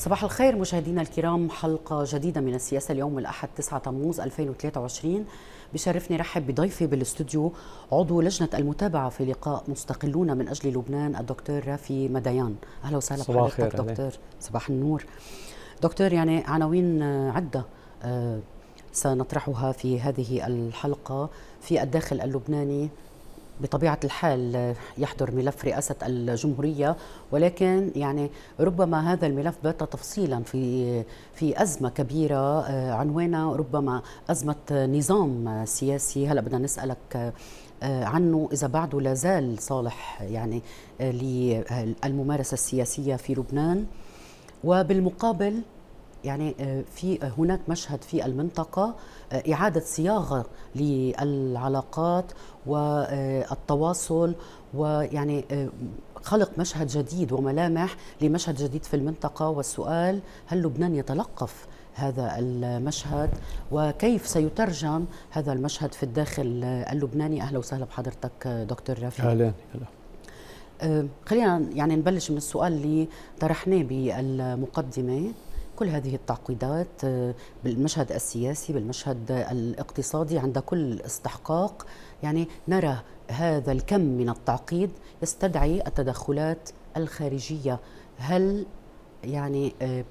صباح الخير مشاهدينا الكرام حلقة جديدة من السياسة اليوم الأحد 9 تموز 2023 بشرفني رحب بضيفي بالاستوديو عضو لجنة المتابعة في لقاء مستقلون من أجل لبنان الدكتور رافي مديان أهلا وسهلا بحضرتك دكتور عليك. صباح النور دكتور يعني عناوين آه، عدة آه، سنطرحها في هذه الحلقة في الداخل اللبناني بطبيعة الحال آه، يحضر ملف رئاسة الجمهورية ولكن يعني ربما هذا الملف بات تفصيلا في آه، في أزمة كبيرة آه، عنوانها ربما أزمة نظام سياسي هلا بدنا نسألك عنه إذا بعده لا زال صالح يعني للممارسة السياسية في لبنان وبالمقابل يعني آه، في آه، هناك مشهد في المنطقة آه، إعادة صياغة للعلاقات والتواصل ويعني خلق مشهد جديد وملامح لمشهد جديد في المنطقة والسؤال هل لبنان يتلقف هذا المشهد وكيف سيترجم هذا المشهد في الداخل اللبناني أهلا وسهلا بحضرتك دكتور رفيق أهلا أهلا خلينا يعني نبلش من السؤال اللي طرحناه بالمقدمة كل هذه التعقيدات آه، بالمشهد السياسي بالمشهد الاقتصادي عند كل استحقاق يعني نرى هذا الكم من التعقيد يستدعي التدخلات الخارجية هل يعني آه،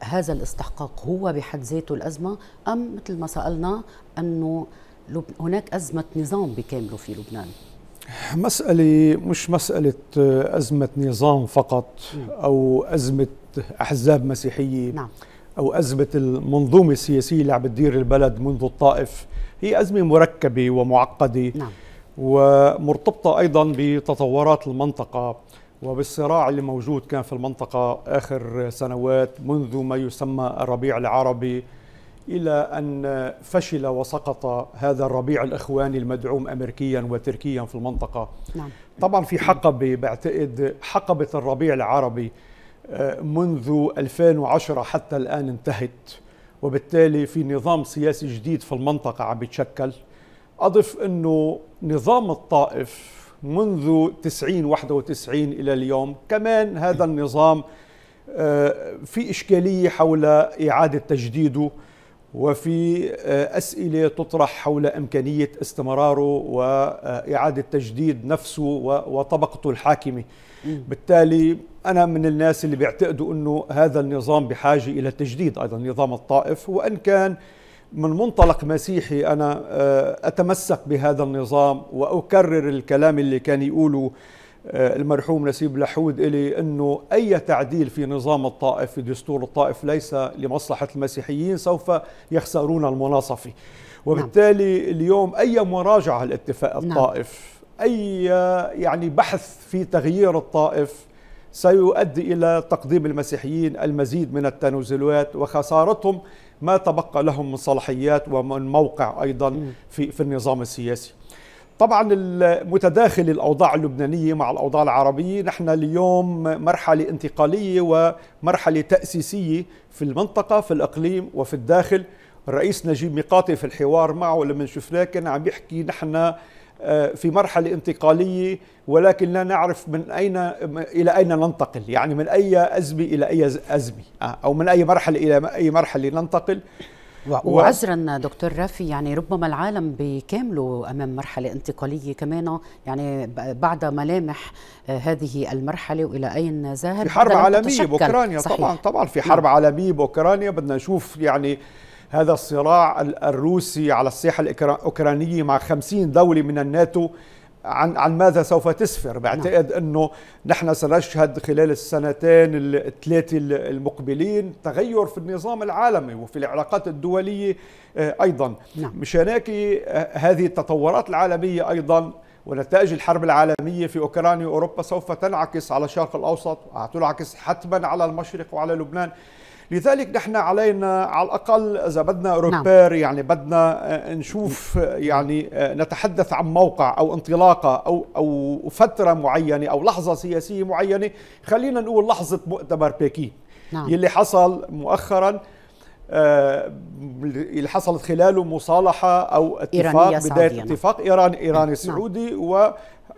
هذا الاستحقاق هو بحد ذاته الأزمة أم مثل ما سألنا أنه هناك أزمة نظام بكامله في لبنان مسألة مش مسألة آه، أزمة نظام فقط أو أزمة أحزاب مسيحية نعم. أو أزمة المنظومة السياسية اللي عم بتدير البلد منذ الطائف هي أزمة مركبة ومعقدة نعم. ومرتبطة أيضا بتطورات المنطقة وبالصراع اللي موجود كان في المنطقة آخر سنوات منذ ما يسمى الربيع العربي إلى أن فشل وسقط هذا الربيع الإخواني المدعوم أمريكيا وتركيا في المنطقة نعم. طبعا في حقبة بعتقد حقبة الربيع العربي منذ 2010 حتى الآن انتهت وبالتالي في نظام سياسي جديد في المنطقة عم يتشكل أضف أنه نظام الطائف منذ 90 91 إلى اليوم كمان هذا النظام آه، في إشكالية حول إعادة تجديده وفي آه، أسئلة تطرح حول إمكانية استمراره وإعادة تجديد نفسه وطبقته الحاكمة بالتالي أنا من الناس اللي بيعتقدوا أنه هذا النظام بحاجة إلى تجديد أيضا نظام الطائف وأن كان من منطلق مسيحي أنا آه، أتمسك بهذا النظام وأكرر الكلام اللي كان يقوله آه، المرحوم نسيب لحود إلي أنه أي تعديل في نظام الطائف في دستور الطائف ليس لمصلحة المسيحيين سوف يخسرون المناصفة نعم. وبالتالي اليوم أي مراجعة لاتفاق نعم. الطائف أي يعني بحث في تغيير الطائف سيؤدي إلى تقديم المسيحيين المزيد من التنازلات وخسارتهم ما تبقى لهم من صلاحيات ومن موقع أيضا في, في النظام السياسي طبعا المتداخل الاوضاع اللبنانيه مع الاوضاع العربيه، نحن اليوم مرحله انتقاليه ومرحله تاسيسيه في المنطقه، في الاقليم وفي الداخل، الرئيس نجيب ميقاتي في الحوار معه لما شفناه كان عم يحكي نحن آه، في مرحله انتقاليه ولكن لا نعرف من اين الى اين ننتقل، يعني من اي ازمه الى اي ازمه آه، او من اي مرحله الى اي مرحله ننتقل. وعذرا دكتور رافي يعني ربما العالم بكامله امام مرحله انتقاليه كمان يعني بعد ملامح آه، هذه المرحله والى اين ذهب في حرب عالميه باوكرانيا طبعا طبعا في نعم. حرب عالميه باوكرانيا بدنا نشوف يعني هذا الصراع الروسي على الساحه الاوكرانيه مع 50 دوله من الناتو عن عن ماذا سوف تسفر نعم. بعتقد نعم. انه نحن سنشهد خلال السنتين الثلاثه المقبلين تغير في النظام العالمي وفي العلاقات الدوليه آه، ايضا نعم. مش هناك آه، هذه التطورات العالميه ايضا ونتائج الحرب العالمية في أوكرانيا وأوروبا سوف تنعكس على الشرق الأوسط وتنعكس حتما على المشرق وعلى لبنان لذلك نحن علينا على الأقل إذا بدنا روبير نعم. يعني بدنا آه، نشوف آه، يعني آه، نتحدث عن موقع أو انطلاقة أو, أو فترة معينة أو لحظة سياسية معينة خلينا نقول لحظة مؤتمر بكين نعم. يلي حصل مؤخراً اللي حصلت خلاله مصالحة أو اتفاق بداية اتفاق إيران إيراني نعم. سعودي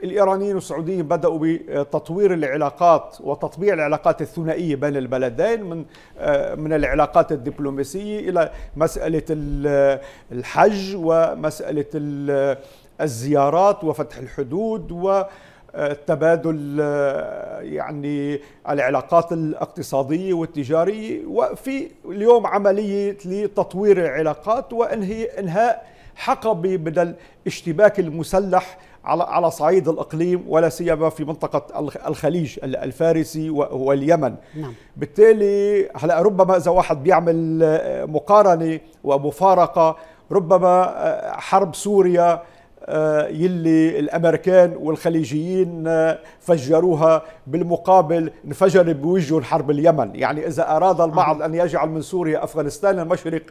الإيرانيين والسعوديين بدأوا بتطوير العلاقات وتطبيع العلاقات الثنائية بين البلدين من آه، من العلاقات الدبلوماسية إلى مسألة الحج ومسألة الزيارات وفتح الحدود و آه، آه، يعني العلاقات الاقتصادية والتجارية وفي اليوم عملية لتطوير العلاقات وإنهاء حقبة من الاشتباك المسلح على على صعيد الاقليم ولا سيما في منطقه الخليج الفارسي واليمن نعم. بالتالي هلا ربما اذا واحد بيعمل مقارنه ومفارقه ربما آه، حرب سوريا آه، يلي الامريكان والخليجيين آه، فجروها بالمقابل انفجر بوجهه الحرب اليمن يعني اذا اراد البعض آه. ان يجعل من سوريا افغانستان المشرق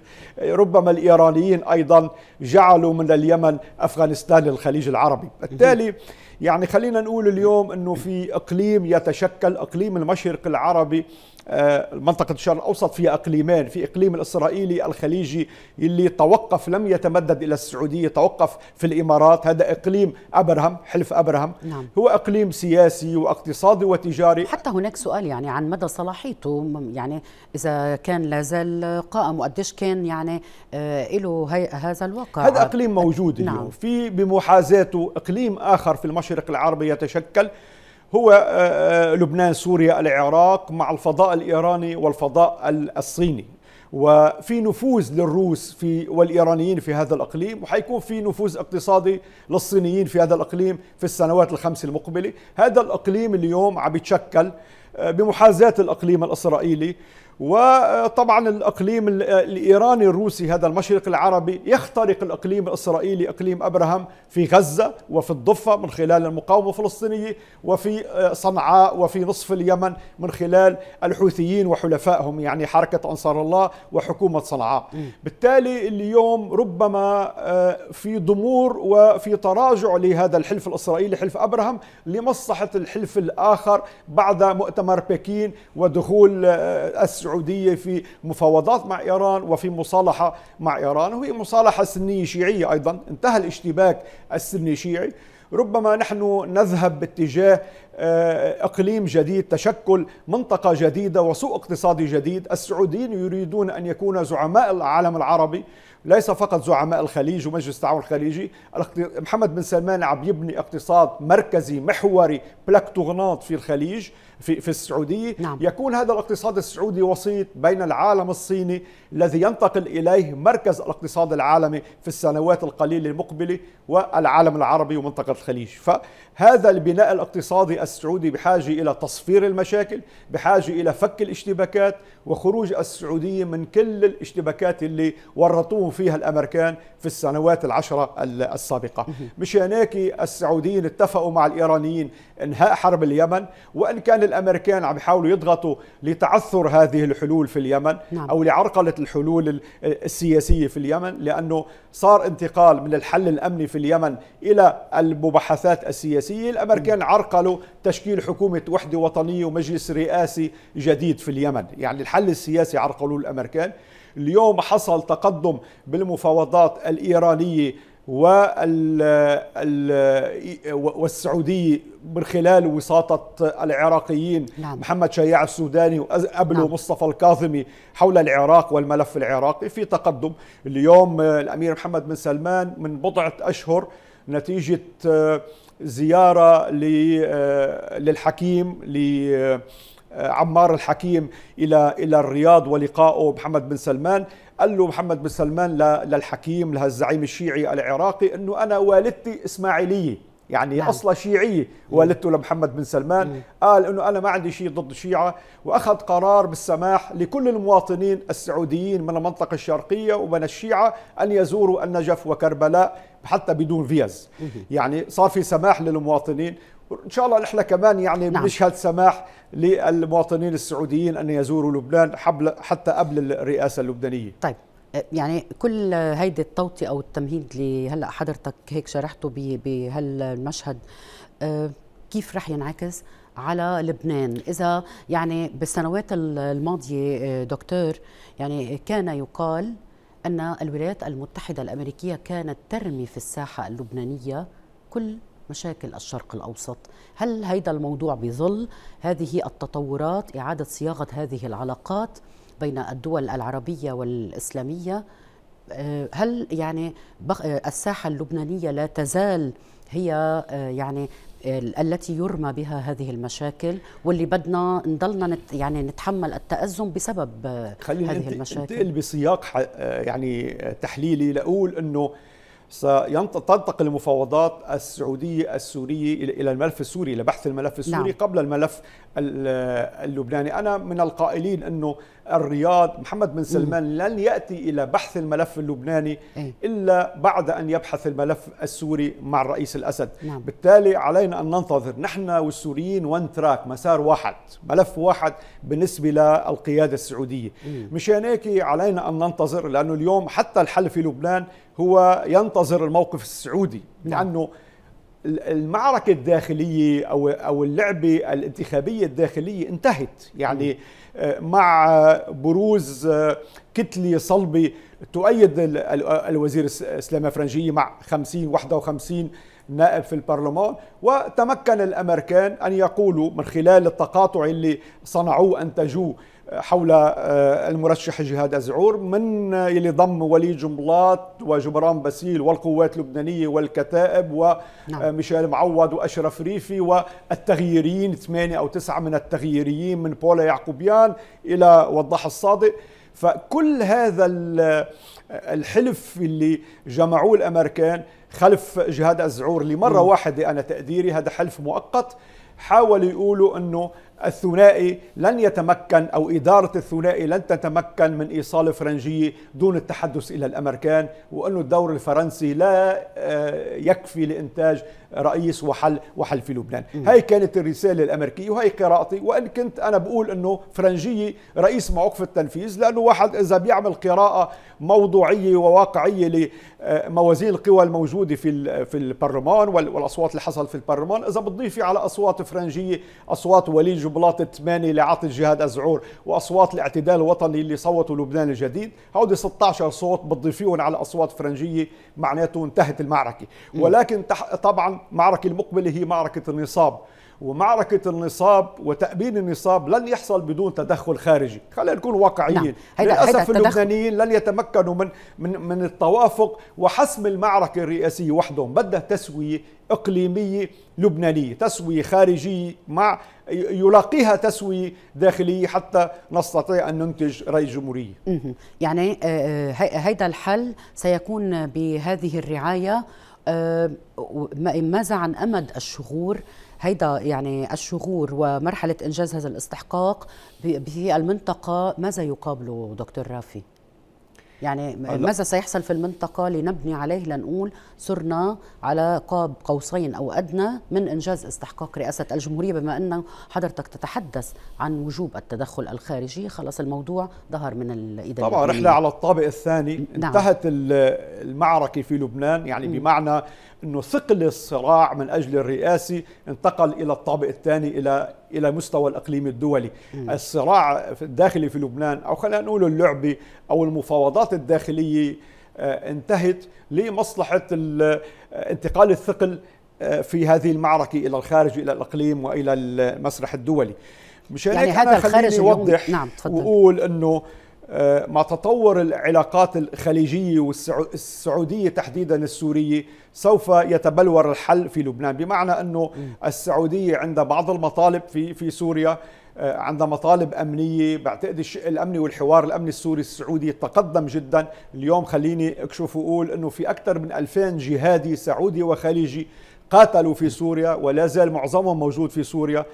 ربما الايرانيين ايضا جعلوا من اليمن افغانستان الخليج العربي بالتالي يعني خلينا نقول اليوم انه في اقليم يتشكل اقليم المشرق العربي آه، منطقة الشرق الأوسط فيها إقليمان في إقليم الإسرائيلي الخليجي اللي توقف لم يتمدد إلى السعودية توقف في الإمارات هذا إقليم أبرهم حلف أبرهم نعم. هو إقليم سياسي واقتصادي وتجاري حتى هناك سؤال يعني عن مدى صلاحيته يعني إذا كان لا زال قائم وقديش كان يعني آه، له هذا الواقع هذا إقليم موجود نعم. في بمحاذاته إقليم آخر في المشرق العربي يتشكل هو آه، آه، لبنان سوريا العراق مع الفضاء الإيراني والفضاء الصيني وفي نفوذ للروس في والإيرانيين في هذا الأقليم وحيكون في نفوذ اقتصادي للصينيين في هذا الأقليم في السنوات الخمس المقبلة هذا الأقليم اليوم عم يتشكل آه، بمحاذاة الأقليم الإسرائيلي وطبعا الأقليم الإيراني الروسي هذا المشرق العربي يخترق الأقليم الإسرائيلي أقليم ابراهام في غزة وفي الضفة من خلال المقاومة الفلسطينية وفي آه، صنعاء وفي نصف اليمن من خلال الحوثيين وحلفائهم يعني حركة أنصار الله وحكومة صنعاء بالتالي اليوم ربما آه، في ضمور وفي تراجع لهذا الحلف الإسرائيلي حلف ابراهام لمصلحة الحلف الآخر بعد مؤتمر بكين ودخول آه، السعودية في مفاوضات مع إيران وفي مصالحة مع إيران وهي مصالحة سنية شيعية أيضا انتهى الاشتباك السني شيعي ربما نحن نذهب باتجاه آه، اقليم جديد تشكل منطقه جديده وسوق اقتصادي جديد السعوديين يريدون ان يكون زعماء العالم العربي ليس فقط زعماء الخليج ومجلس التعاون الخليجي محمد بن سلمان عم يبني اقتصاد مركزي محوري بلاكتوغناط في الخليج في في السعوديه نعم. يكون هذا الاقتصاد السعودي وسيط بين العالم الصيني الذي ينتقل اليه مركز الاقتصاد العالمي في السنوات القليله المقبله والعالم العربي ومنطقه الخليج فهذا البناء الاقتصادي السعودي بحاجه الى تصفير المشاكل بحاجه الى فك الاشتباكات وخروج السعوديه من كل الاشتباكات اللي ورطوهم فيها الامريكان في السنوات العشره السابقه مش هناك السعوديين اتفقوا مع الايرانيين انهاء حرب اليمن وان كان الامريكان عم يحاولوا يضغطوا لتعثر هذه الحلول في اليمن نعم. او لعرقله الحلول السياسيه في اليمن لانه صار انتقال من الحل الامني في اليمن الى المباحثات السياسيه، الامريكان نعم. عرقلوا تشكيل حكومه وحده وطنيه ومجلس رئاسي جديد في اليمن، يعني الحل السياسي عرقلوه الامريكان، اليوم حصل تقدم بالمفاوضات الايرانيه والسعودي من خلال وساطة العراقيين نعم. محمد شياع السوداني وقبله نعم. مصطفى الكاظمي حول العراق والملف العراقي في تقدم اليوم آه، الأمير محمد بن سلمان من بضعة أشهر نتيجة آه، زيارة آه، للحكيم عمار الحكيم إلى الرياض ولقائه محمد بن سلمان قال له محمد بن سلمان للحكيم لهالزعيم الشيعي العراقي انه انا والدتي اسماعيليه يعني نعم. اصلا شيعيه والدته لمحمد بن سلمان مم. قال انه انا ما عندي شيء ضد الشيعه واخذ قرار بالسماح لكل المواطنين السعوديين من المنطقه الشرقيه ومن الشيعه ان يزوروا النجف وكربلاء حتى بدون فيز يعني صار في سماح للمواطنين ان شاء الله نحن كمان يعني نعم. بنشهد سماح للمواطنين السعوديين ان يزوروا لبنان حبل حتى قبل الرئاسه اللبنانيه طيب أه، يعني كل هيدي التوطئه او التمهيد اللي هلا حضرتك هيك شرحته بهالمشهد أه، كيف رح ينعكس على لبنان اذا يعني بالسنوات الماضيه أه، دكتور يعني كان يقال ان الولايات المتحده الامريكيه كانت ترمي في الساحه اللبنانيه كل مشاكل الشرق الأوسط هل هذا الموضوع بظل هذه التطورات إعادة صياغة هذه العلاقات بين الدول العربية والإسلامية آه، هل يعني آه، الساحة اللبنانية لا تزال هي آه، يعني التي يرمى بها هذه المشاكل واللي بدنا نضلنا نت يعني نتحمل التأزم بسبب هذه المشاكل خلينا ننتقل بسياق يعني تحليلي لأقول أنه ستنطلق المفاوضات السعودية السورية إلى الملف السوري لبحث الملف السوري نعم. قبل الملف اللبناني أنا من القائلين أنه الرياض محمد بن سلمان لن يأتي إلى بحث الملف اللبناني إيه. إلا بعد أن يبحث الملف السوري مع الرئيس الأسد نعم. بالتالي علينا أن ننتظر نحن والسوريين وان تراك مسار واحد ملف واحد بالنسبة للقيادة السعودية مشان هيك علينا أن ننتظر لأنه اليوم حتى الحل في لبنان هو ينتظر الموقف السعودي نعم. لأنه المعركة الداخلية أو أو اللعبة الانتخابية الداخلية انتهت يعني آه، مع بروز آه، كتلة صلبة تؤيد الوزير اسلام فرنجية مع 50 51 نائب في البرلمان وتمكن الأمريكان أن يقولوا من خلال التقاطع اللي صنعوه أنتجوه حول آه، المرشح جهاد أزعور من آه، يلي ضم ولي جملات وجبران باسيل والقوات اللبنانية والكتائب وميشيل آه، نعم. معوض وأشرف ريفي والتغييريين ثمانية أو تسعة من التغييريين من بولا يعقوبيان إلى وضح الصادق فكل هذا الحلف اللي جمعوه الأمريكان خلف جهاد الزعور لمرة واحدة أنا تقديري هذا حلف مؤقت حاولوا يقولوا أنه الثنائي لن يتمكن أو إدارة الثنائي لن تتمكن من إيصال فرنجية دون التحدث إلى الأمريكان وأن الدور الفرنسي لا آه، يكفي لإنتاج رئيس وحل وحل في لبنان م. هاي كانت الرسالة الأمريكية وهي قراءتي وإن كنت أنا بقول أنه فرنجية رئيس موقف التنفيذ لأنه واحد إذا بيعمل قراءة موضوعية وواقعية لموازين القوى الموجودة في في البرلمان والأصوات اللي حصل في البرلمان إذا بتضيفي على أصوات فرنجية أصوات وليد جبلات الثمانية اللي عطت جهاد أزعور وأصوات الاعتدال الوطني اللي صوتوا لبنان الجديد هودي 16 صوت بتضيفيهم على أصوات فرنجية معناته انتهت المعركة ولكن طبعا المعركة المقبلة هي معركة النصاب ومعركة النصاب وتأمين النصاب لن يحصل بدون تدخل خارجي خلينا نكون واقعيين نعم. للأسف اللبنانيين لن يتمكنوا من, من, من التوافق وحسم المعركة الرئاسية وحدهم بدها تسوية إقليمية لبنانية تسوية خارجية مع يلاقيها تسوية داخلية حتى نستطيع أن ننتج رئيس جمهورية يعني آه، آه، هيدا الحل سيكون بهذه الرعاية آه، ماذا عن أمد الشغور هيدا يعني الشغور ومرحلة إنجاز هذا الاستحقاق في المنطقة ماذا يقابله دكتور رافي؟ يعني آه، ماذا سيحصل في المنطقة لنبني عليه لنقول صرنا على قاب قوسين أو أدنى من إنجاز استحقاق رئاسة الجمهورية بما أن حضرتك تتحدث عن وجوب التدخل الخارجي خلص الموضوع ظهر من الإدارة طبعا رحلة على الطابق الثاني نعم. انتهت المعركة في لبنان يعني بمعنى انه ثقل الصراع من اجل الرئاسه انتقل الى الطابق الثاني الى الى مستوى الاقليم الدولي م. الصراع الداخلي في لبنان او خلينا نقول اللعبه او المفاوضات الداخليه آه، انتهت لمصلحه آه، انتقال الثقل آه، في هذه المعركه الى الخارج الى الاقليم والى المسرح الدولي مشان يعني هذا الخارج يوضح نعم تفضل. وقول انه آه، مع تطور العلاقات الخليجية والسعودية تحديدا السورية سوف يتبلور الحل في لبنان بمعنى أنه السعودية عندها بعض المطالب في, في سوريا آه، عندها مطالب أمنية بعتقد الشق الأمني والحوار الأمني السوري السعودي تقدم جدا اليوم خليني أكشف وأقول أنه في أكثر من 2000 جهادي سعودي وخليجي قاتلوا في سوريا ولا زال معظمهم موجود في سوريا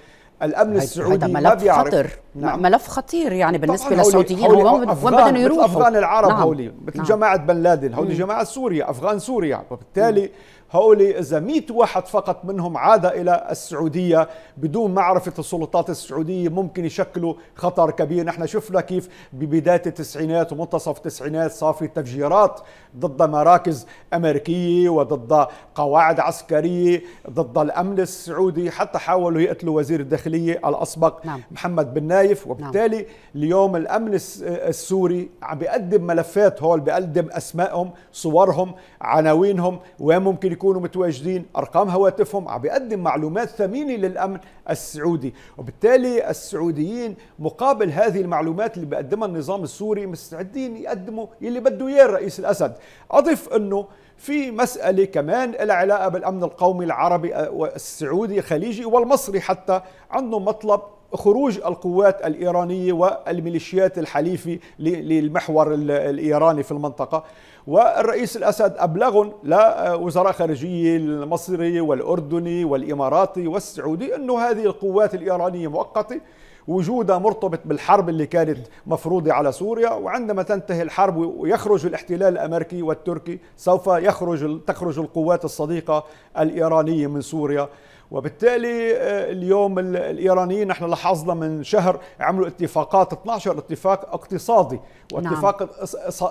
الامن السعودي ما بيعرف خطر نعم. ملف خطير يعني بالنسبه للسعوديين هو وين بدهم يروحوا افغان العرب نعم. هولي مثل نعم. جماعه بن لادن هولي جماعه سوريا افغان سوريا وبالتالي هؤلاء إذا 100 واحد فقط منهم عاد إلى السعودية بدون معرفة السلطات السعودية ممكن يشكلوا خطر كبير نحن شفنا كيف ببداية التسعينات ومنتصف التسعينات صار في تفجيرات ضد مراكز أمريكية وضد قواعد عسكرية ضد الأمن السعودي حتى حاولوا يقتلوا وزير الداخلية الأسبق نعم. محمد بن نايف نعم. وبالتالي نعم. اليوم الأمن السوري عم بيقدم ملفات هول بيقدم أسمائهم صورهم عناوينهم وين ممكن يكون يكونوا متواجدين أرقام هواتفهم عم بيقدم معلومات ثمينة للأمن السعودي وبالتالي السعوديين مقابل هذه المعلومات اللي بيقدمها النظام السوري مستعدين يقدموا اللي بده إياه الرئيس الأسد أضف أنه في مسألة كمان لها علاقة بالأمن القومي العربي آه، السعودي الخليجي والمصري حتى عندهم مطلب خروج القوات الإيرانية والميليشيات الحليفة للمحور الإيراني في المنطقة والرئيس الأسد أبلغهم لوزراء خارجية المصري والأردني والإماراتي والسعودي أنه هذه القوات الإيرانية مؤقتة وجودها مرتبط بالحرب اللي كانت مفروضة على سوريا وعندما تنتهي الحرب ويخرج الاحتلال الأمريكي والتركي سوف يخرج تخرج القوات الصديقة الإيرانية من سوريا وبالتالي آه، اليوم الايرانيين نحن لاحظنا من شهر عملوا اتفاقات 12 اتفاق اقتصادي واتفاق نعم.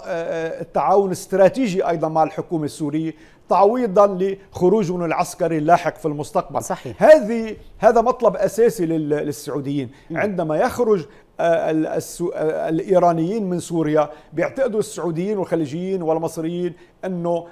آه، التعاون استراتيجي ايضا مع الحكومه السوريه تعويضا لخروج من العسكري اللاحق في المستقبل صحيح. هذه هذا مطلب اساسي للسعوديين نعم. عندما يخرج آه، الايرانيين من سوريا بيعتقدوا السعوديين والخليجيين والمصريين انه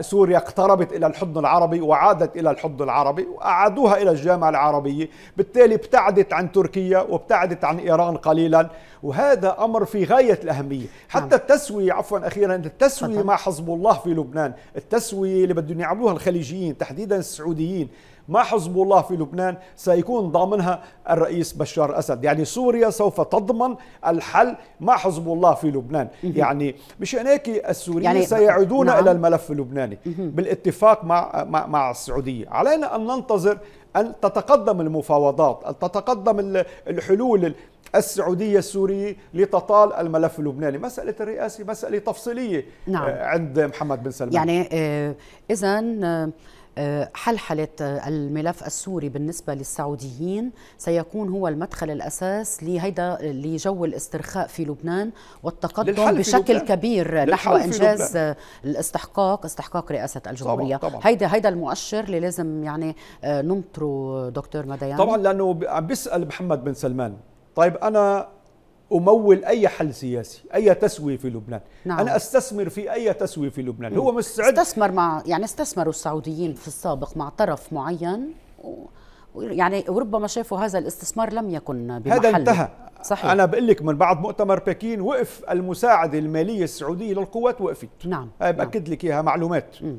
سوريا اقتربت إلى الحضن العربي وعادت إلى الحضن العربي وأعادوها إلى الجامعة العربية بالتالي ابتعدت عن تركيا وابتعدت عن إيران قليلا وهذا أمر في غاية الأهمية نعم. حتى التسوية عفوا أخيرا التسوية مع حزب الله في لبنان التسوية اللي بدهم يعملوها الخليجيين تحديدا السعوديين مع حزب الله في لبنان سيكون ضامنها الرئيس بشار الأسد يعني سوريا سوف تضمن الحل مع حزب الله في لبنان يعني مشان هيك السوريين يعني سيعودون نعم. إلى الملف اللبناني بالاتفاق مع, مع, مع السعودية علينا أن ننتظر أن تتقدم المفاوضات أن تتقدم الحلول السعودية السورية لتطال الملف اللبناني مسألة الرئاسة مسألة تفصيلية نعم. آه، عند محمد بن سلمان يعني آه، إذا آه، آه، حلحلة الملف السوري بالنسبة للسعوديين سيكون هو المدخل الأساس لهيدا لجو الاسترخاء في لبنان والتقدم بشكل لبنان. كبير نحو إنجاز لبنان. الاستحقاق استحقاق رئاسة الجمهورية طبعاً طبعاً. هيدا هيدا المؤشر اللي لازم يعني آه، ننطره دكتور مديان طبعا لأنه عم بيسأل محمد بن سلمان طيب أنا امول اي حل سياسي اي تسويه في لبنان نعم. انا استثمر في اي تسويه في لبنان مم. هو مستعد استثمر مع يعني استثمروا السعوديين في السابق مع طرف معين و... يعني وربما شافوا هذا الاستثمار لم يكن بمحل هذا انتهى صحيح انا بقول لك من بعد مؤتمر بكين وقف المساعده الماليه السعوديه للقوات وقفت نعم هاي نعم. باكد نعم. لك اياها معلومات مم.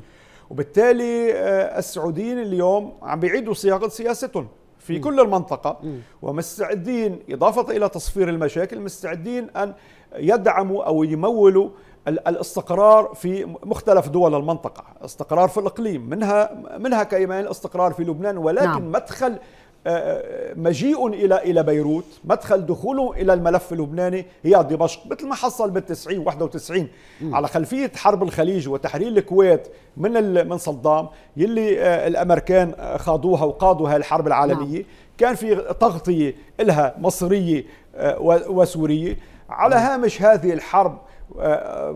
وبالتالي آه، السعوديين اليوم عم بيعيدوا صياغه سياستهم في م. كل المنطقة م. ومستعدين إضافة إلى تصفير المشاكل مستعدين أن يدعموا أو يمولوا الاستقرار في مختلف دول المنطقة استقرار في الإقليم منها, منها كإيمان الاستقرار في لبنان ولكن نعم. مدخل مجيء الى الى بيروت مدخل دخوله الى الملف اللبناني هي دمشق مثل ما حصل بال90 91 على خلفيه حرب الخليج وتحرير الكويت من من صدام يلي آه، الامريكان آه، خاضوها وقادوا هاي الحرب العالميه نعم. كان في تغطيه لها مصريه آه، وسوريه على نعم. هامش هذه الحرب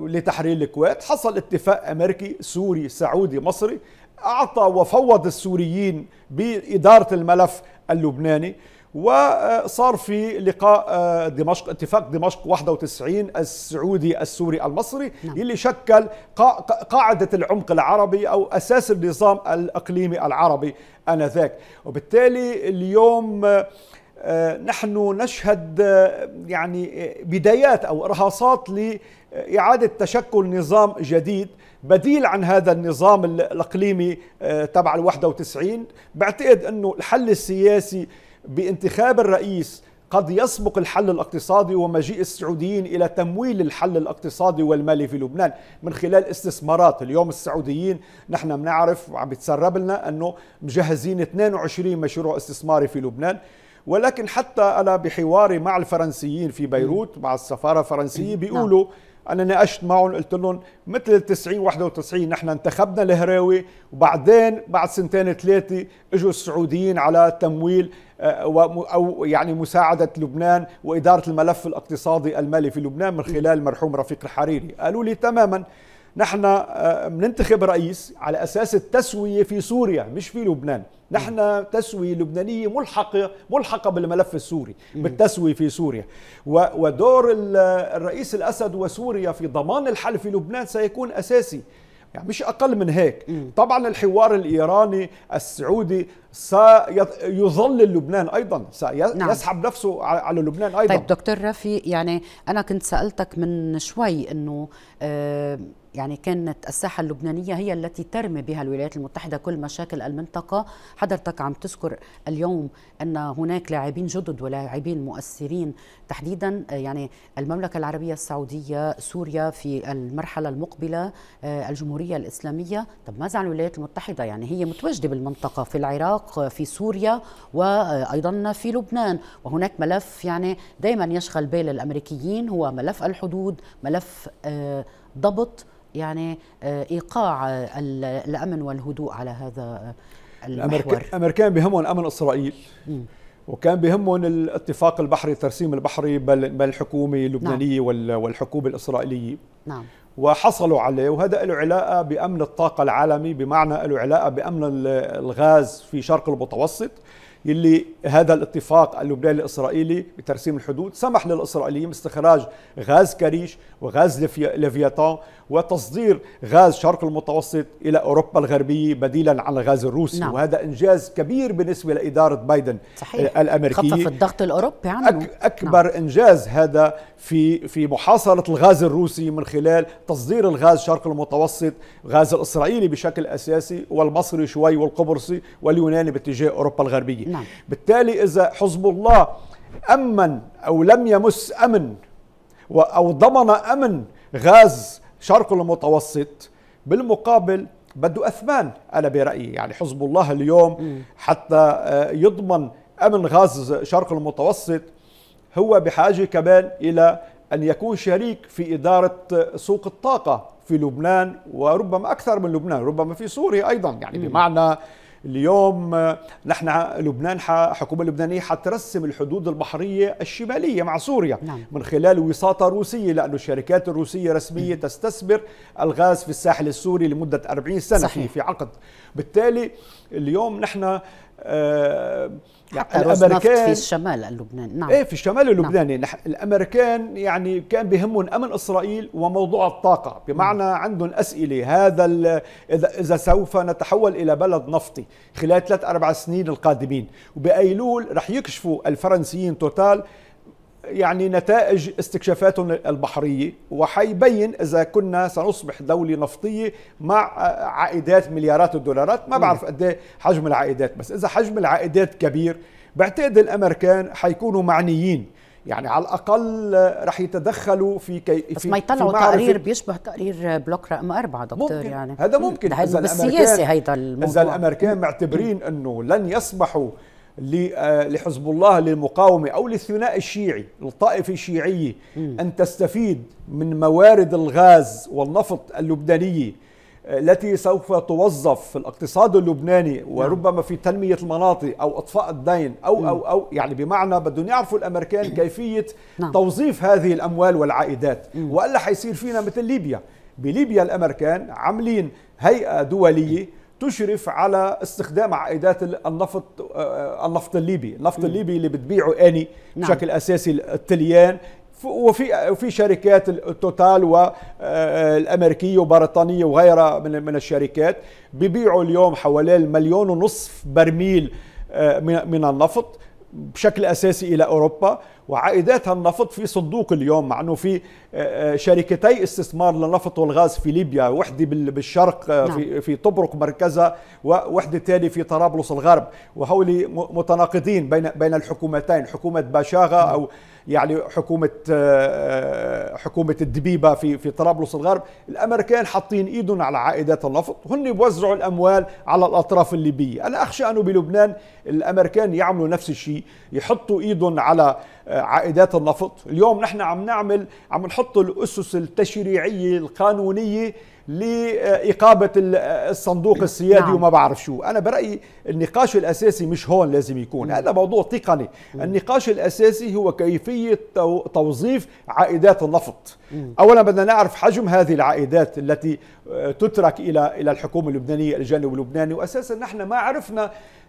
لتحرير الكويت حصل اتفاق امريكي سوري سعودي مصري اعطى وفوض السوريين باداره الملف اللبناني وصار في لقاء آه، دمشق اتفاق دمشق 91 السعودي السوري المصري نعم. اللي شكل قاعدة العمق العربي أو أساس النظام الإقليمي العربي آنذاك وبالتالي اليوم آه، نحن نشهد آه، يعني بدايات أو إرهاصات لإعادة تشكل نظام جديد بديل عن هذا النظام الاقليمي آه، تبع ال 91 بعتقد انه الحل السياسي بانتخاب الرئيس قد يسبق الحل الاقتصادي ومجيء السعوديين الى تمويل الحل الاقتصادي والمالي في لبنان من خلال استثمارات، اليوم السعوديين نحن بنعرف وعم يتسرب لنا انه مجهزين 22 مشروع استثماري في لبنان ولكن حتى انا بحواري مع الفرنسيين في بيروت مع السفاره الفرنسيه نعم. بيقولوا انا ناقشت معهم قلت لهم مثل 90 91 نحن انتخبنا الهراوي وبعدين بعد سنتين ثلاثه اجوا السعوديين على تمويل آه، او يعني مساعده لبنان واداره الملف الاقتصادي المالي في لبنان من خلال المرحوم رفيق الحريري قالوا لي تماما نحن بننتخب آه، رئيس على اساس التسويه في سوريا مش في لبنان نحن تسويه لبنانيه ملحقه ملحقه بالملف السوري بالتسويه في سوريا ودور الرئيس الاسد وسوريا في ضمان الحل في لبنان سيكون اساسي يعني مش اقل من هيك طبعا الحوار الايراني السعودي سيظلل لبنان ايضا سيسحب نعم. نفسه على لبنان ايضا طيب دكتور رفي يعني انا كنت سالتك من شوي انه آه يعني كانت الساحة اللبنانية هي التي ترمي بها الولايات المتحدة كل مشاكل المنطقة حضرتك عم تذكر اليوم أن هناك لاعبين جدد ولاعبين مؤثرين تحديدا يعني المملكة العربية السعودية سوريا في المرحلة المقبلة آه، الجمهورية الإسلامية طب ماذا عن الولايات المتحدة يعني هي متواجدة بالمنطقة في العراق في سوريا وأيضا في لبنان وهناك ملف يعني دائما يشغل بال الأمريكيين هو ملف الحدود ملف آه، ضبط يعني آه، ايقاع الامن والهدوء على هذا آه، المحور الامريكان بهمهم امن اسرائيل وكان بهمهم الاتفاق البحري الترسيم البحري بين الحكومه اللبنانيه نعم. والحكومه الاسرائيليه نعم وحصلوا عليه وهذا له علاقه بامن الطاقه العالمي بمعنى له علاقه بامن الغاز في شرق المتوسط يلي هذا الاتفاق اللبناني الاسرائيلي بترسيم الحدود سمح للاسرائيليين باستخراج غاز كريش وغاز ليفياتان وتصدير غاز شرق المتوسط الى اوروبا الغربيه بديلا عن الغاز الروسي نعم. وهذا انجاز كبير بالنسبه لاداره بايدن صحيح. الامريكيه خفف الضغط الاوروبي عنه أك اكبر نعم. انجاز هذا في في محاصره الغاز الروسي من خلال تصدير الغاز شرق المتوسط غاز الاسرائيلي بشكل اساسي والمصري شوي والقبرصي واليوناني باتجاه اوروبا الغربيه نعم. بالتالي إذا حزب الله أمن أو لم يمس أمن أو ضمن أمن غاز شرق المتوسط بالمقابل بده أثمان أنا برأيي يعني حزب الله اليوم حتى آه، يضمن أمن غاز شرق المتوسط هو بحاجة كمان إلى أن يكون شريك في إدارة آه، سوق الطاقة في لبنان وربما أكثر من لبنان ربما في سوريا أيضا يعني بمعنى اليوم نحن لبنان حكومة اللبنانيه حترسم الحدود البحريه الشماليه مع سوريا نعم. من خلال وساطه روسيه لانه الشركات الروسيه رسميه تستثمر الغاز في الساحل السوري لمده 40 سنه صحيح. في عقد بالتالي اليوم نحن آه حتى الامريكان في الشمال اللبناني نعم ايه في الشمال نعم. اللبناني نعم. الامريكان يعني كان بهمهم امن اسرائيل وموضوع الطاقه بمعنى نعم. عندهم اسئله هذا اذا اذا سوف نتحول الى بلد نفطي خلال ثلاث اربع سنين القادمين وبايلول رح يكشفوا الفرنسيين توتال يعني نتائج استكشافاتهم البحرية وحيبين إذا كنا سنصبح دولة نفطية مع عائدات مليارات الدولارات ما بعرف قد إيه حجم العائدات بس إذا حجم العائدات كبير بعتقد الأمريكان حيكونوا معنيين يعني على الاقل رح يتدخلوا في كي بس في ما يطلعوا تقرير بيشبه تقرير بلوك رقم أربعة دكتور ممكن. يعني هذا ممكن اذا بالسياسه هيدا الموضوع اذا الامريكان معتبرين انه لن يسمحوا آه، لحزب الله للمقاومة أو للثنائي الشيعي للطائفة الشيعية أن تستفيد من موارد الغاز والنفط اللبنانية آه، التي سوف توظف في الاقتصاد اللبناني نعم. وربما في تنمية المناطق أو إطفاء الدين أو أو أو يعني بمعنى بدهم يعرفوا الأمريكان كيفية نعم. توظيف هذه الأموال والعائدات وإلا حيصير فينا مثل ليبيا بليبيا الأمريكان عاملين هيئة دولية تشرف على استخدام عائدات النفط آه، النفط الليبي، النفط الليبي اللي بتبيعه اني نعم. بشكل اساسي التليان وفي في شركات التوتال والامريكيه آه، وبريطانيه وغيرها من من الشركات بيبيعوا اليوم حوالي مليون ونصف برميل آه، من النفط بشكل اساسي الى اوروبا وعائداتها النفط في صندوق اليوم مع انه في آه، آه، شركتي استثمار للنفط والغاز في ليبيا وحده بالشرق آه، نعم. في طبرق مركزها ووحده ثانيه في طرابلس الغرب وهولي متناقضين بين بين الحكومتين حكومه باشاغا نعم. او يعني حكومه آه، آه، حكومه الدبيبه في في طرابلس الغرب الامريكان حاطين ايدهم على عائدات النفط هن بيوزعوا الاموال على الاطراف الليبيه انا اخشى انه بلبنان الامريكان يعملوا نفس الشيء يحطوا ايدهم على آه، عائدات النفط اليوم نحن عم نعمل عم نحط الاسس التشريعيه القانونيه لإقابة الصندوق نعم. السيادي نعم. وما بعرف شو أنا برأيي النقاش الأساسي مش هون لازم يكون مم. هذا موضوع تقني مم. النقاش الأساسي هو كيفية توظيف عائدات النفط مم. أولا بدنا نعرف حجم هذه العائدات التي آه، تترك إلى إلى الحكومة اللبنانية الجانب اللبناني وأساسا نحن ما عرفنا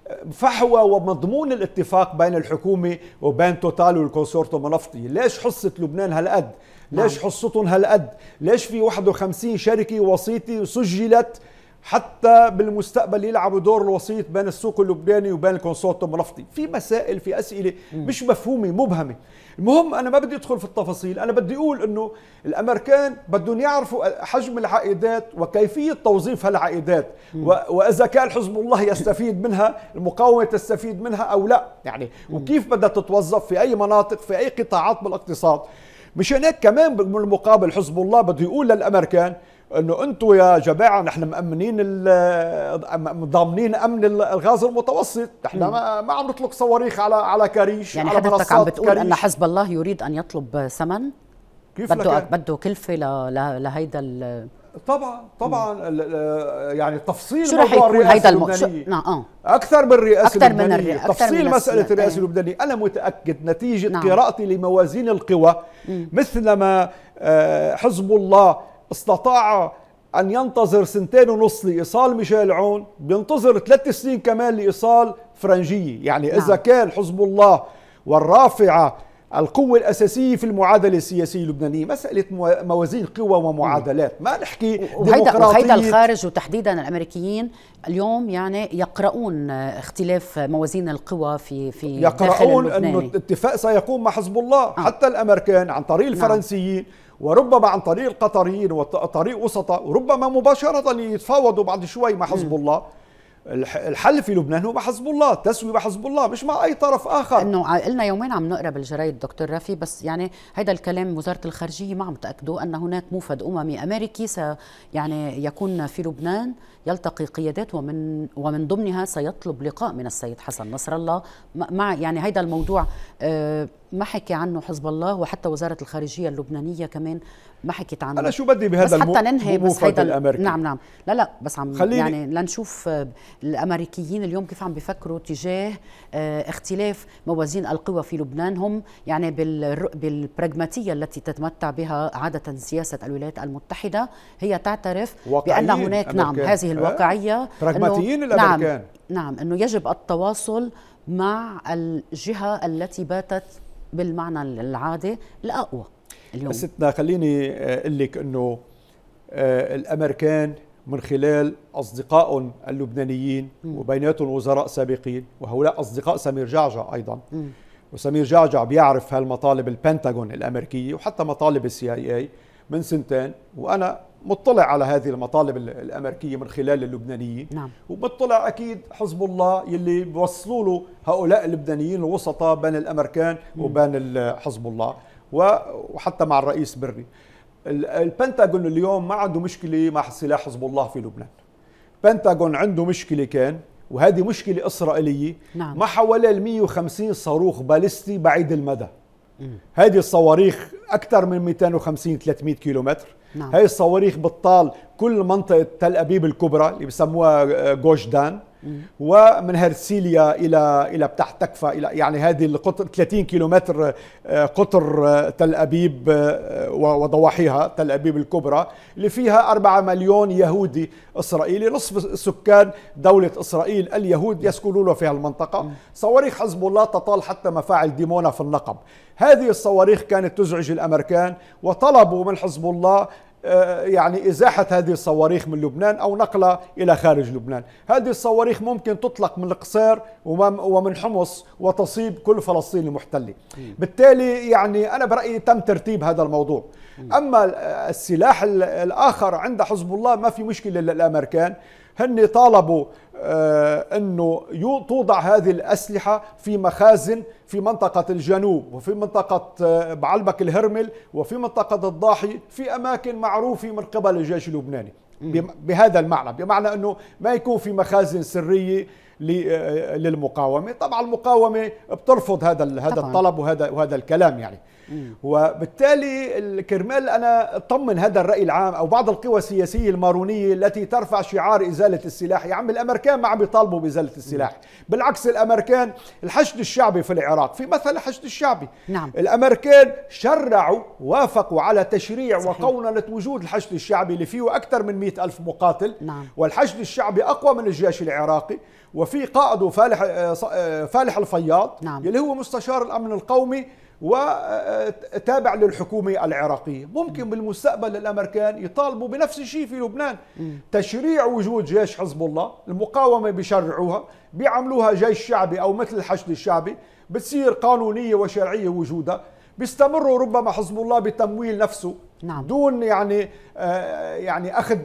آه، فحوى ومضمون الاتفاق بين الحكومة وبين توتال والكونسورتوم النفطي ليش حصة لبنان هالقد نعم. ليش حصتهم هالقد ليش في 51 شركه وسيطه سجلت حتى بالمستقبل يلعبوا دور الوسيط بين السوق اللبناني وبين الكونسورتيوم الرفضي في مسائل في اسئله مش مفهومه مبهمه المهم انا ما بدي ادخل في التفاصيل انا بدي اقول انه الامريكان بدهم يعرفوا حجم العائدات وكيفيه توظيف هالعائدات واذا كان حزب الله يستفيد منها المقاومه تستفيد منها او لا يعني وكيف بدها تتوظف في اي مناطق في اي قطاعات بالاقتصاد مش هناك كمان بالمقابل حزب الله بده يقول للامريكان انه انتم يا جماعه نحن مامنين ضامنين امن الغاز المتوسط نحن ما, ما عم نطلق صواريخ على على كريش يعني على حضرتك عم بتقول كريش. ان حزب الله يريد ان يطلب ثمن كيف بده بده كلفه لهيدا طبعا طبعا يعني تفصيل شو يكون هيدا المؤشر نعم آه. اكثر من الرئاسه أكثر من الرئاسه أكثر تفصيل مساله الرئاسه اللبنانيه انا متاكد نتيجه نعم. قراءتي لموازين القوى مثلما آه، حزب الله استطاع ان ينتظر سنتين ونص لايصال ميشيل عون بينتظر ثلاث سنين كمان لايصال فرنجيه يعني اذا نعم. كان حزب الله والرافعه القوة الأساسية في المعادلة السياسية اللبنانية مسألة موازين قوى ومعادلات ما نحكي ديمقراطية وهيدا الخارج وتحديدا الأمريكيين اليوم يعني يقرؤون اختلاف موازين القوى في في يقرؤون أن الاتفاق سيقوم مع حزب الله آه. حتى الأمريكان عن طريق نعم. الفرنسيين وربما عن طريق القطريين وطريق وسطى وربما مباشرة يتفاوضوا بعد شوي مع حزب الله الحل في لبنان هو مع حزب الله التسوية بحزب الله مش مع أي طرف آخر أنه قلنا يومين عم نقرأ بالجرايد دكتور رفي بس يعني هذا الكلام وزارة الخارجية ما عم تاكدوا أن هناك موفد أممي أمريكي س يعني يكون في لبنان يلتقي قيادات ومن ومن ضمنها سيطلب لقاء من السيد حسن نصر الله مع يعني هذا الموضوع آه ما حكي عنه حزب الله وحتى وزاره الخارجيه اللبنانيه كمان ما حكيت عنه انا شو بدي بهذا بس حتى ننهي بس هيدا الامريكي نعم نعم لا لا بس عم خليني. يعني لنشوف آه، الامريكيين اليوم كيف عم بيفكروا تجاه آه، اختلاف موازين القوى في لبنان هم يعني بالبراغماتيه التي تتمتع بها عاده سياسه الولايات المتحده هي تعترف بان هناك أمريكان. نعم هذه إيه؟ الواقعيه براغماتيين نعم، الامريكان نعم نعم انه يجب التواصل مع الجهه التي باتت بالمعنى العادي الاقوى اليوم بس خليني آه، اقول لك انه آه، الامريكان من خلال اصدقائهم اللبنانيين وبيناتهم وزراء سابقين وهؤلاء اصدقاء سمير جعجع ايضا م. وسمير جعجع بيعرف هالمطالب البنتاغون الامريكيه وحتى مطالب السي اي اي من سنتين وانا مطلع على هذه المطالب الامريكيه من خلال اللبنانيين نعم. وبطلع اكيد حزب الله يلي بوصلوا له هؤلاء اللبنانيين الوسطاء بين الامريكان وبين حزب الله وحتى مع الرئيس بري البنتاغون اليوم ما عنده مشكله مع سلاح حزب الله في لبنان البنتاغون عنده مشكله كان وهذه مشكله اسرائيليه نعم. مع حوالي 150 صاروخ باليستي بعيد المدى هذه الصواريخ اكثر من 250 300 كيلومتر نعم. هاي الصواريخ بتطال كل منطقة تل أبيب الكبرى اللي بسموها آه، جوشدان دان ومن هرسيليا الى الى بتاع تكفى الى يعني هذه القطر 30 كيلومتر آه، قطر آه، تل ابيب آه، وضواحيها تل ابيب الكبرى اللي فيها 4 مليون يهودي اسرائيلي نصف سكان دوله اسرائيل اليهود يسكنون في المنطقه صواريخ حزب الله تطال حتى مفاعل ديمونا في النقب هذه الصواريخ كانت تزعج الامريكان وطلبوا من حزب الله آه، يعني إزاحة هذه الصواريخ من لبنان أو نقلها إلى خارج لبنان هذه الصواريخ ممكن تطلق من القصير ومن حمص وتصيب كل فلسطين المحتلة بالتالي يعني أنا برأيي تم ترتيب هذا الموضوع أما السلاح الآخر عند حزب الله ما في مشكلة للأمريكان هن طالبوا آه، انه توضع هذه الاسلحه في مخازن في منطقه الجنوب وفي منطقه آه، بعلبك الهرمل وفي منطقه الضاحي في اماكن معروفه من قبل الجيش اللبناني بهذا المعنى بمعنى انه ما يكون في مخازن سريه آه، للمقاومه طبعا المقاومه بترفض هذا هذا الطلب وهذا وهذا الكلام يعني وبالتالي الكرمال أنا اطمن هذا الرأي العام أو بعض القوى السياسية المارونية التي ترفع شعار إزالة السلاح يا عم الأمريكان ما عم بيطالبوا بإزالة السلاح بالعكس الأمريكان الحشد الشعبي في العراق في مثل الحشد الشعبي نعم. الأمريكان شرعوا وافقوا على تشريع صحيح. وقوننة وجود الحشد الشعبي اللي فيه أكثر من مئة ألف مقاتل نعم. والحشد الشعبي أقوى من الجيش العراقي وفي قائده فالح آه، آه، فالح الفياض نعم. اللي هو مستشار الامن القومي وتابع للحكومة العراقية ممكن بالمستقبل الأمريكان يطالبوا بنفس الشيء في لبنان تشريع وجود جيش حزب الله المقاومة بيشرعوها بيعملوها جيش شعبي أو مثل الحشد الشعبي بتصير قانونية وشرعية وجودها بيستمروا ربما حزب الله بتمويل نفسه نعم. دون يعني آه، يعني اخذ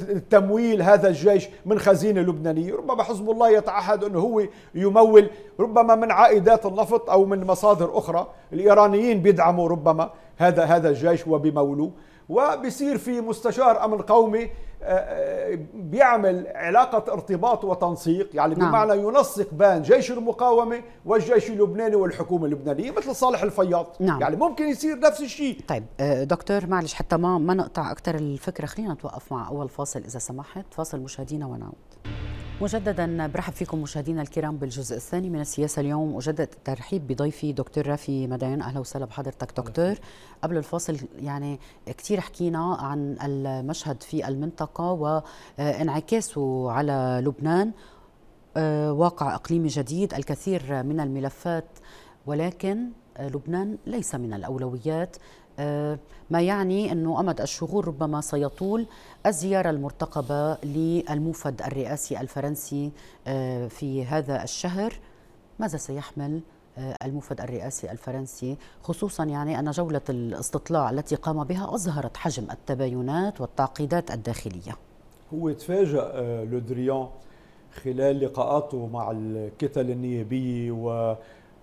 التمويل هذا الجيش من خزينه لبنانيه، ربما حزب الله يتعهد انه هو يمول ربما من عائدات النفط او من مصادر اخرى، الايرانيين بيدعموا ربما هذا هذا الجيش وبيمولوه، وبصير في مستشار امن قومي بيعمل علاقة ارتباط وتنسيق يعني نعم. بمعنى ينسق بين جيش المقاومة والجيش اللبناني والحكومة اللبنانية مثل صالح الفياض نعم. يعني ممكن يصير نفس الشيء طيب آه، دكتور معلش حتى ما ما نقطع أكثر الفكرة خلينا نتوقف مع أول فاصل إذا سمحت فاصل مشاهدينا ونعود مجددا برحب فيكم مشاهدينا الكرام بالجزء الثاني من السياسه اليوم اجدد الترحيب بضيفي دكتور رافي مدين اهلا وسهلا بحضرتك دكتور قبل الفاصل يعني كثير حكينا عن المشهد في المنطقه وانعكاسه على لبنان آه، واقع اقليمي جديد الكثير من الملفات ولكن آه، لبنان ليس من الاولويات آه، ما يعني أنه أمد الشهور ربما سيطول الزيارة المرتقبة للموفد الرئاسي الفرنسي آه، في هذا الشهر ماذا سيحمل آه، الموفد الرئاسي الفرنسي خصوصا يعني أن جولة الاستطلاع التي قام بها أظهرت حجم التباينات والتعقيدات الداخلية هو تفاجأ لودريان خلال لقاءاته مع الكتل النيابية و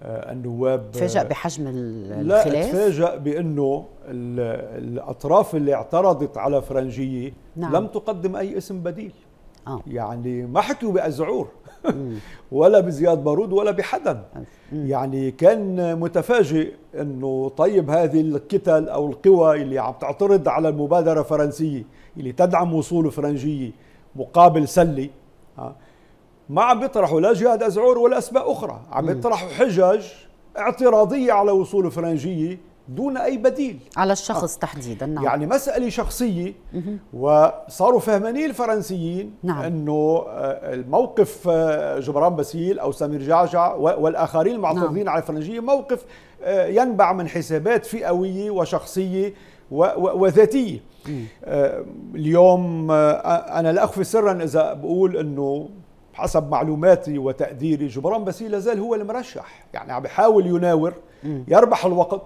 آه، النواب آه، تفاجأ بحجم الخلاف؟ لا تفاجأ بأنه الأطراف اللي اعترضت على فرنجية نعم. لم تقدم أي اسم بديل آه. يعني ما حكوا بأزعور ولا بزياد بارود ولا بحدا يعني كان متفاجئ أنه طيب هذه الكتل أو القوى اللي عم تعترض على المبادرة الفرنسية اللي تدعم وصول فرنجية مقابل سلي آه ما عم بيطرحوا لا جهاد أزعور ولا أسماء أخرى عم يطرحوا حجج اعتراضية على وصول الفرنجية دون أي بديل على الشخص آه. تحديدا نعم. يعني مسألة شخصية وصاروا فهمانين الفرنسيين نعم. أنه آه، الموقف آه، جبران باسيل أو سمير جعجع والآخرين المعترضين نعم. على الفرنجية موقف آه، ينبع من حسابات فئوية وشخصية وذاتية اليوم أنا لا أخفي سرا إذا بقول أنه حسب معلوماتي وتقديري جبران باسيل لازال هو المرشح يعني عم يحاول يناور يربح الوقت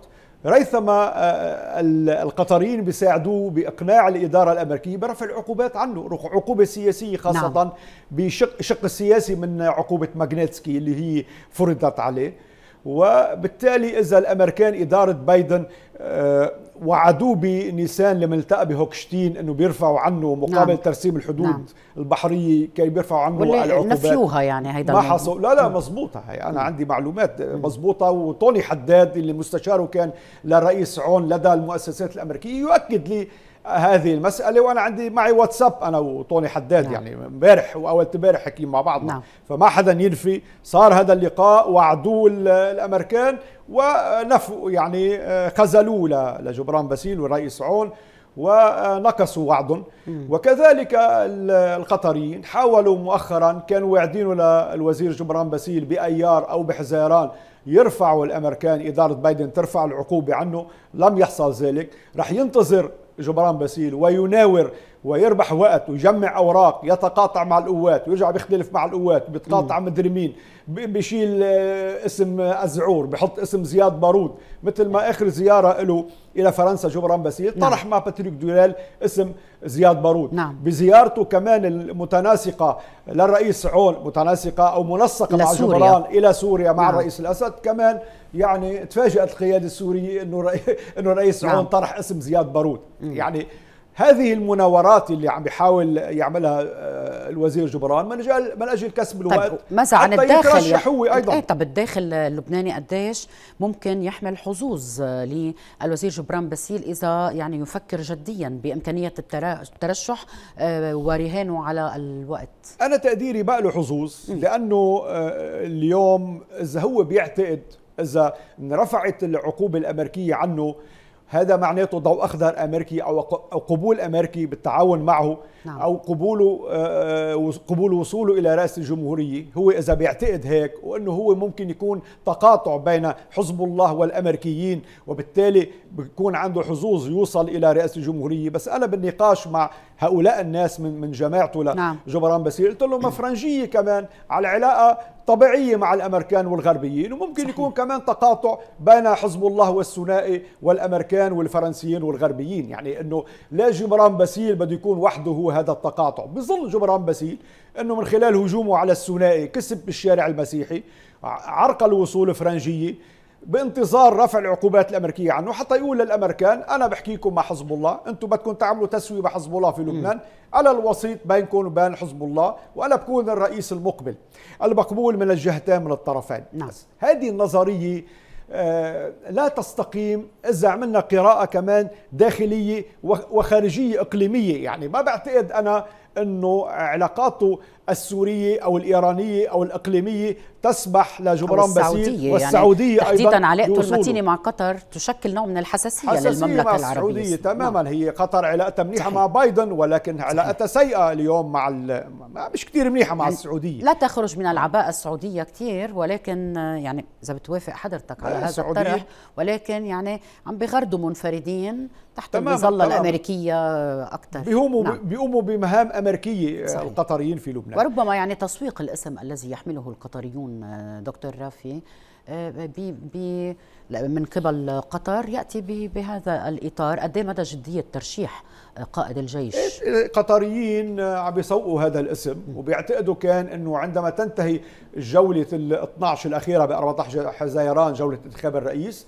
ريثما آه، آه، القطريين بيساعدوه باقناع الاداره الامريكيه برفع العقوبات عنه عقوبه سياسيه خاصه نعم. بشق الشق السياسي من عقوبه ماجنيتسكي اللي هي فرضت عليه وبالتالي إذا الأمريكان إدارة بايدن آه، وعدوه بنيسان لما التقى بهوكشتين انه بيرفعوا عنه مقابل نعم. ترسيم الحدود نعم. البحريه كي بيرفعوا عنه العقوبات نفيوها يعني هيدا ما حصل لا لا نعم. مضبوطه هي انا نعم. عندي معلومات نعم. مضبوطه وطوني حداد اللي مستشاره كان للرئيس عون لدى المؤسسات الامريكيه يؤكد لي هذه المساله وانا عندي معي واتساب انا وطوني حداد يعني، نعم. يعني امبارح واول امبارح حكينا مع بعضنا نعم. فما حدا ينفي صار هذا اللقاء وعدوه الامريكان ونفوا يعني خذلوه آه، لجبران باسيل والرئيس عون ونقصوا وعدهم وكذلك القطريين حاولوا مؤخرا كانوا واعدين للوزير جبران باسيل بايار او بحزيران يرفعوا الامريكان اداره بايدن ترفع العقوبه عنه لم يحصل ذلك رح ينتظر جبران باسيل ويناور ويربح وقت ويجمع اوراق يتقاطع مع القوات ويرجع بيختلف مع القوات بيتقاطع مدري مين بيشيل آه، اسم الزعور آه، بحط اسم زياد بارود مثل ما اخر زياره له الى فرنسا جبران باسيل نعم. طرح مع باتريك دولال اسم زياد بارود نعم. بزيارته كمان المتناسقه للرئيس عون متناسقه او منسقه مع جبران الى سوريا مع نعم. الرئيس الاسد كمان يعني تفاجأت القيادة السورية أنه أنه الرئيس نعم. عون طرح اسم زياد بارود يعني هذه المناورات اللي عم بيحاول يعملها آه، الوزير جبران من اجل من اجل كسب طيب، الوقت طيب ماذا عن الداخل يرشحوه يعني. ايضا ايه طب طيب، الداخل اللبناني قديش ممكن يحمل حظوظ آه، للوزير جبران باسيل اذا يعني يفكر جديا بامكانيه الترشح آه، ورهانه على الوقت انا تقديري بقى له حظوظ لانه اليوم اذا هو بيعتقد إذا رفعت العقوبة الأمريكية عنه هذا معناته ضوء أخضر أمريكي أو قبول أمريكي بالتعاون معه نعم. أو قبوله آه، آه، قبول وصوله إلى رأس الجمهورية هو إذا بيعتقد هيك وأنه هو ممكن يكون تقاطع بين حزب الله والأمريكيين وبالتالي بيكون عنده حظوظ يوصل إلى رئاسة الجمهورية بس أنا بالنقاش مع هؤلاء الناس من من جماعته نعم. جبران بسير قلت له مفرنجية كمان على العلاقة طبيعية مع الأمريكان والغربيين وممكن صحيح. يكون كمان تقاطع بين حزب الله والثنائي والأمريكان والفرنسيين والغربيين يعني أنه لا جبران باسيل بده يكون وحده هو هذا التقاطع بظل جبران باسيل أنه من خلال هجومه على الثنائي كسب بالشارع المسيحي عرقل وصول فرنجية بانتظار رفع العقوبات الامريكيه عنه حتى يقول للامريكان انا بحكيكم مع حزب الله انتم بدكم تعملوا تسويه مع حزب الله في لبنان على الوسيط بينكم وبين حزب الله وانا بكون الرئيس المقبل المقبول من الجهتين من الطرفين نعم. هذه النظريه آه، لا تستقيم اذا عملنا قراءه كمان داخليه وخارجيه اقليميه يعني ما بعتقد انا انه علاقاته السورية أو الإيرانية أو الإقليمية تسمح لجبران باسيل يعني والسعودية يعني تحديدا أيضا علاقته المتينة مع قطر تشكل نوع من الحساسية الحساسية للمملكة مع العربية السعودية نعم. تماما نعم. هي قطر علاقتها منيحة مع بايدن ولكن علاقتها سيئة اليوم مع ال... مش كثير منيحة مع يعني السعودية لا تخرج من العباءة السعودية كثير ولكن يعني إذا بتوافق حضرتك على هذا الطرح ولكن يعني عم بغردوا منفردين تحت المظلة الأمريكية أكثر بيقوموا نعم. بيقوموا بمهام أمريكية القطريين في لبنان نعم. وربما يعني تسويق الاسم الذي يحمله القطريون آه، دكتور رافي بي آه، بي من قبل قطر ياتي بهذا الاطار قد إيه مدى جديه ترشيح آه، قائد الجيش القطريين عم بيسوقوا هذا الاسم وبيعتقدوا كان انه عندما تنتهي جوله ال 12 الاخيره ب 14 حزيران جوله انتخاب الرئيس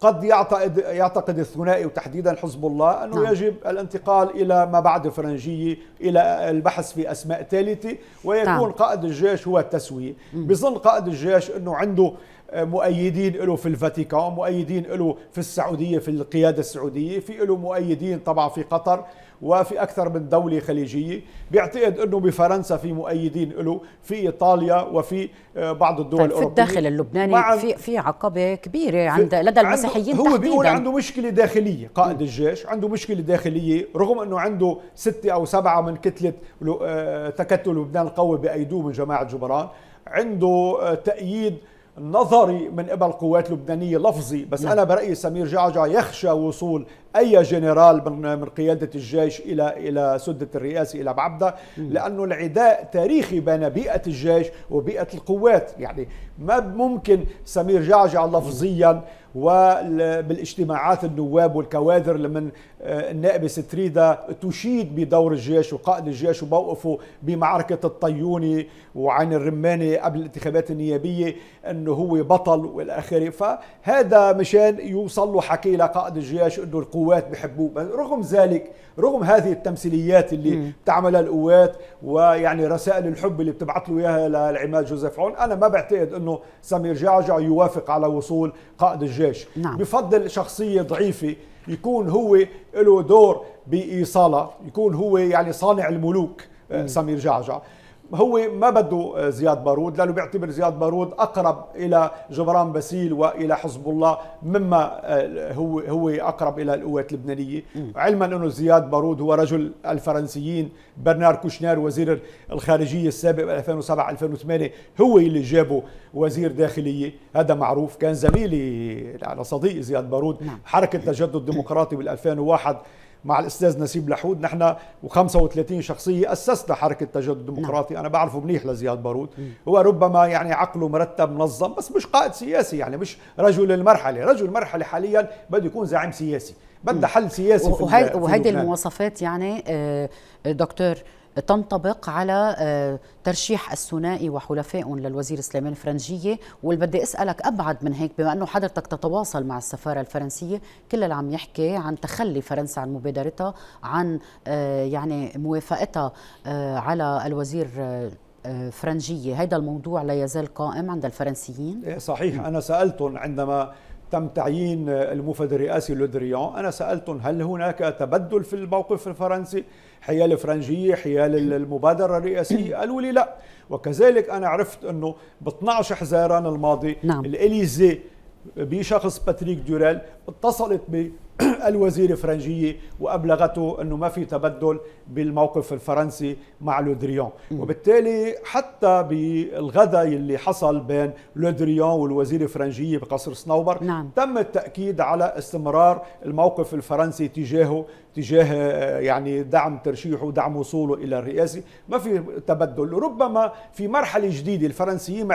قد يعتقد يعتقد الثنائي وتحديدا حزب الله انه نعم. يجب الانتقال الى ما بعد فرنجيه الى البحث في اسماء ثالثه ويكون نعم. قائد الجيش هو التسويه بظن قائد الجيش انه عنده مؤيدين له في الفاتيكان مؤيدين له في السعوديه في القياده السعوديه في له مؤيدين طبعا في قطر وفي أكثر من دولة خليجية بيعتقد أنه بفرنسا في مؤيدين له في إيطاليا وفي آه، بعض الدول طيب في الداخل اللبناني في في عقبة كبيرة عند لدى المسيحيين هو تحديدا بيقول عنده مشكلة داخلية قائد الجيش عنده مشكلة داخلية رغم أنه عنده ستة أو سبعة من كتلة آه، تكتل لبنان القوي بأيدوه من جماعة جبران عنده آه، تأييد نظري من قبل قوات لبنانيه لفظي بس نعم. انا برايي سمير جعجع يخشى وصول اي جنرال من من قياده الجيش الى الى سده الرئاسه الى بعبده لانه العداء تاريخي بين بيئه الجيش وبيئه القوات يعني ما ممكن سمير جعجع لفظيا وبالاجتماعات النواب والكوادر اللي من النائبة ستريدا تشيد بدور الجيش وقائد الجيش وموقفه بمعركة الطيوني وعين الرماني قبل الانتخابات النيابية أنه هو بطل والآخرة فهذا مشان يوصل له حكي لقائد الجيش أنه القوات بحبوه رغم ذلك رغم هذه التمثيليات اللي بتعملها القوات ويعني رسائل الحب اللي بتبعت له اياها للعماد جوزيف عون انا ما بعتقد انه سمير جعجع يوافق على وصول قائد الجيش نعم. بفضل شخصيه ضعيفه يكون هو له دور بايصالها يكون هو يعني صانع الملوك آه، سمير جعجع هو ما بده آه، زياد بارود لانه بيعتبر زياد بارود اقرب الى جبران باسيل والى حزب الله مما آه، هو هو اقرب الى القوات اللبنانيه علما انه زياد بارود هو رجل الفرنسيين برنار كوشنير وزير الخارجيه السابق 2007 2008 هو اللي جابه وزير داخليه هذا معروف كان زميلي على صديق زياد بارود نعم. حركه تجدد ديمقراطي بال 2001 مع الاستاذ نسيب لحود نحن و35 شخصيه اسسنا حركه التجدد الديمقراطي نعم. انا بعرفه منيح لزياد بارود هو ربما يعني عقله مرتب منظم بس مش قائد سياسي يعني مش رجل المرحله رجل المرحله حاليا بده يكون زعيم سياسي بدها حل سياسي وهي وهيدي المواصفات يعني آه، آه، دكتور تنطبق على آه، ترشيح الثنائي وحلفائهم للوزير سليمان فرنجية واللي بدي أسألك أبعد من هيك بما أنه حضرتك تتواصل مع السفارة الفرنسية كل اللي عم يحكي عن تخلي فرنسا عن مبادرتها عن آه، يعني موافقتها آه، على الوزير فرنجية هذا الموضوع لا يزال قائم عند الفرنسيين إيه، صحيح أنا سألتهم عندما تم تعيين المفد الرئاسي لودريان أنا سألتهم هل هناك تبدل في الموقف الفرنسي حيال فرنجيه حيال المبادره الرئاسيه قالوا لي لا وكذلك انا عرفت انه ب 12 حزيران الماضي نعم. الاليزي بشخص باتريك دورال اتصلت الوزير الفرنجية وأبلغته أنه ما في تبدل بالموقف الفرنسي مع لودريون وبالتالي حتى بالغدا اللي حصل بين لودريون والوزير الفرنجية بقصر صنوبر نعم. تم التأكيد على استمرار الموقف الفرنسي تجاهه تجاه آه، يعني دعم ترشيحه ودعم وصوله إلى الرئاسة ما في تبدل ربما في مرحلة جديدة الفرنسيين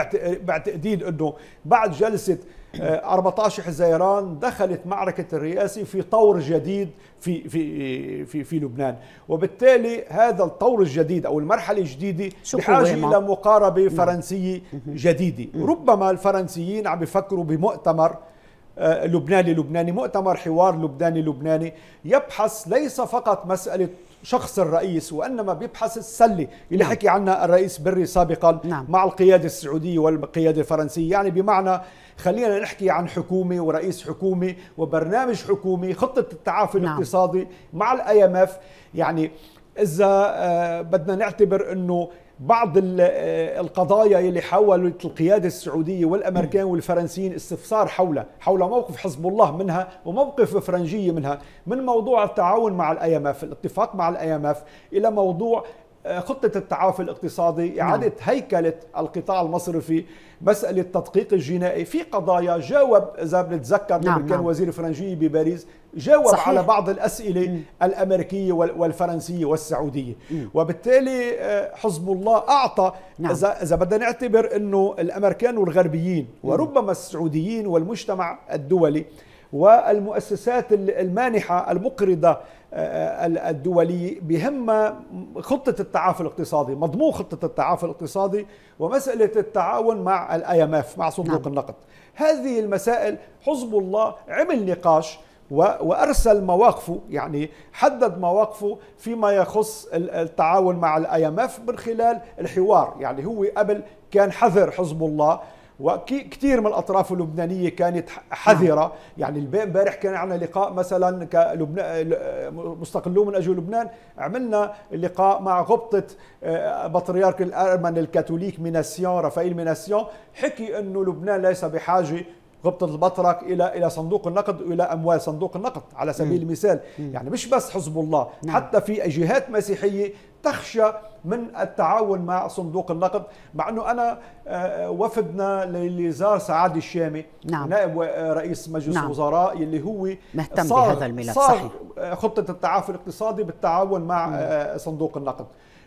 معتقدين أنه بعد جلسة 14 آه، حزيران دخلت معركة الرئاسة في طور جديد في في في في لبنان وبالتالي هذا الطور الجديد أو المرحلة الجديدة بحاجة إلى مقاربة نعم. فرنسية جديدة ربما الفرنسيين عم بيفكروا بمؤتمر آه، لبناني لبناني مؤتمر حوار لبناني لبناني يبحث ليس فقط مسألة شخص الرئيس وانما بيبحث السله اللي نعم. حكي عنها الرئيس بري سابقا نعم. مع القياده السعوديه والقياده الفرنسيه يعني بمعنى خلينا نحكي عن حكومة ورئيس حكومة وبرنامج حكومي خطة التعافي نعم. الاقتصادي مع الاي ام اف يعني اذا آه، بدنا نعتبر انه بعض آه، القضايا اللي حاولت القيادة السعودية والأمريكان والفرنسيين استفسار حولها حول موقف حزب الله منها وموقف فرنجية منها من موضوع التعاون مع الاي ام اف الاتفاق مع الاي ام اف إلى موضوع آه، خطة التعافي الاقتصادي نعم. إعادة هيكلة القطاع المصرفي مسألة التدقيق الجنائي في قضايا جاوب إذا بنتذكر نعم كان نعم. وزير فرنجي بباريس جاوب صحيح. على بعض الأسئلة م. الأمريكية والفرنسية والسعودية م. وبالتالي آه، حزب الله أعطى نعم. إذا بدنا نعتبر أنه الأمريكان والغربيين وربما السعوديين والمجتمع الدولي والمؤسسات المانحة المقرضة آه، آه، الدولي بهم خطة التعافي الاقتصادي مضمون خطة التعافي الاقتصادي ومسألة التعاون مع الاي ام اف مع صندوق نعم. النقد هذه المسائل حزب الله عمل نقاش وارسل مواقفه يعني حدد مواقفه فيما يخص التعاون مع الاي ام اف من خلال الحوار يعني هو قبل كان حذر حزب الله وكثير من الاطراف اللبنانيه كانت حذره نعم. يعني امبارح كان عندنا لقاء مثلا مستقلون من اجل لبنان عملنا لقاء مع غبطه آه، بطريرك الارمن الكاثوليك ميناسيون رافائيل ميناسيون حكي انه لبنان ليس بحاجه هبطت البطرك الى الى صندوق النقد والى اموال صندوق النقد على سبيل مم. المثال مم. يعني مش بس حزب الله مم. نعم. حتى في جهات مسيحيه تخشى من التعاون مع صندوق النقد مع انه انا آه، وفدنا اللي زار سعاد الشامي نعم. نائب آه، رئيس مجلس نعم. الوزراء اللي هو مهتم صار بهذا الملف صار صحيح خطه التعافي الاقتصادي بالتعاون مع مم. آه، صندوق النقد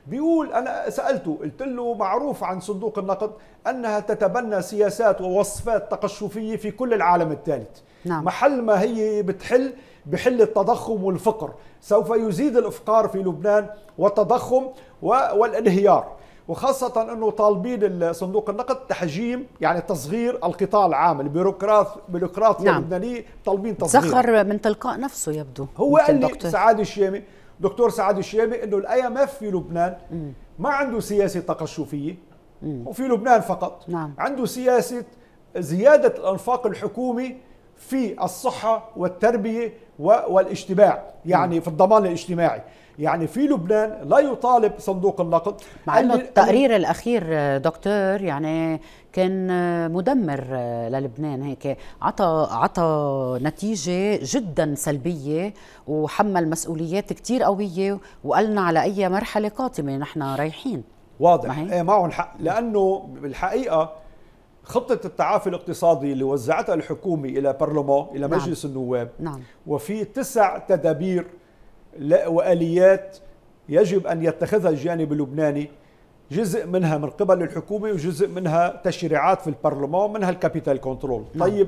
بيقول انا سالته قلت له معروف عن صندوق النقد انها تتبنى سياسات ووصفات تقشفيه في كل العالم الثالث نعم. محل ما هي بتحل بحل التضخم والفقر سوف يزيد الافقار في لبنان والتضخم والانهيار وخاصة أنه طالبين صندوق النقد تحجيم يعني تصغير القطاع العام البيروقراطية نعم. اللبنانية طالبين تصغير زخر من تلقاء نفسه يبدو هو قال لي سعادة الشامي دكتور سعد الشيبي انه الاي ام اف في لبنان ما عنده سياسه تقشفيه وفي لبنان فقط نعم. عنده سياسه زياده الانفاق الحكومي في الصحه والتربيه والاجتماع يعني في الضمان الاجتماعي يعني في لبنان لا يطالب صندوق النقد مع انه التقرير الاخير دكتور يعني كان مدمر للبنان هيك عطى عطى نتيجه جدا سلبيه وحمل مسؤوليات كثير قويه وقالنا على اي مرحله قاتمه نحن رايحين واضح ايه معهم حق لانه بالحقيقه خطة التعافي الاقتصادي اللي وزعتها الحكومة إلى برلمان إلى نعم. مجلس النواب نعم. وفي تسع تدابير وآليات يجب أن يتخذها الجانب اللبناني جزء منها من قبل الحكومه وجزء منها تشريعات في البرلمان منها الكابيتال كنترول نعم. طيب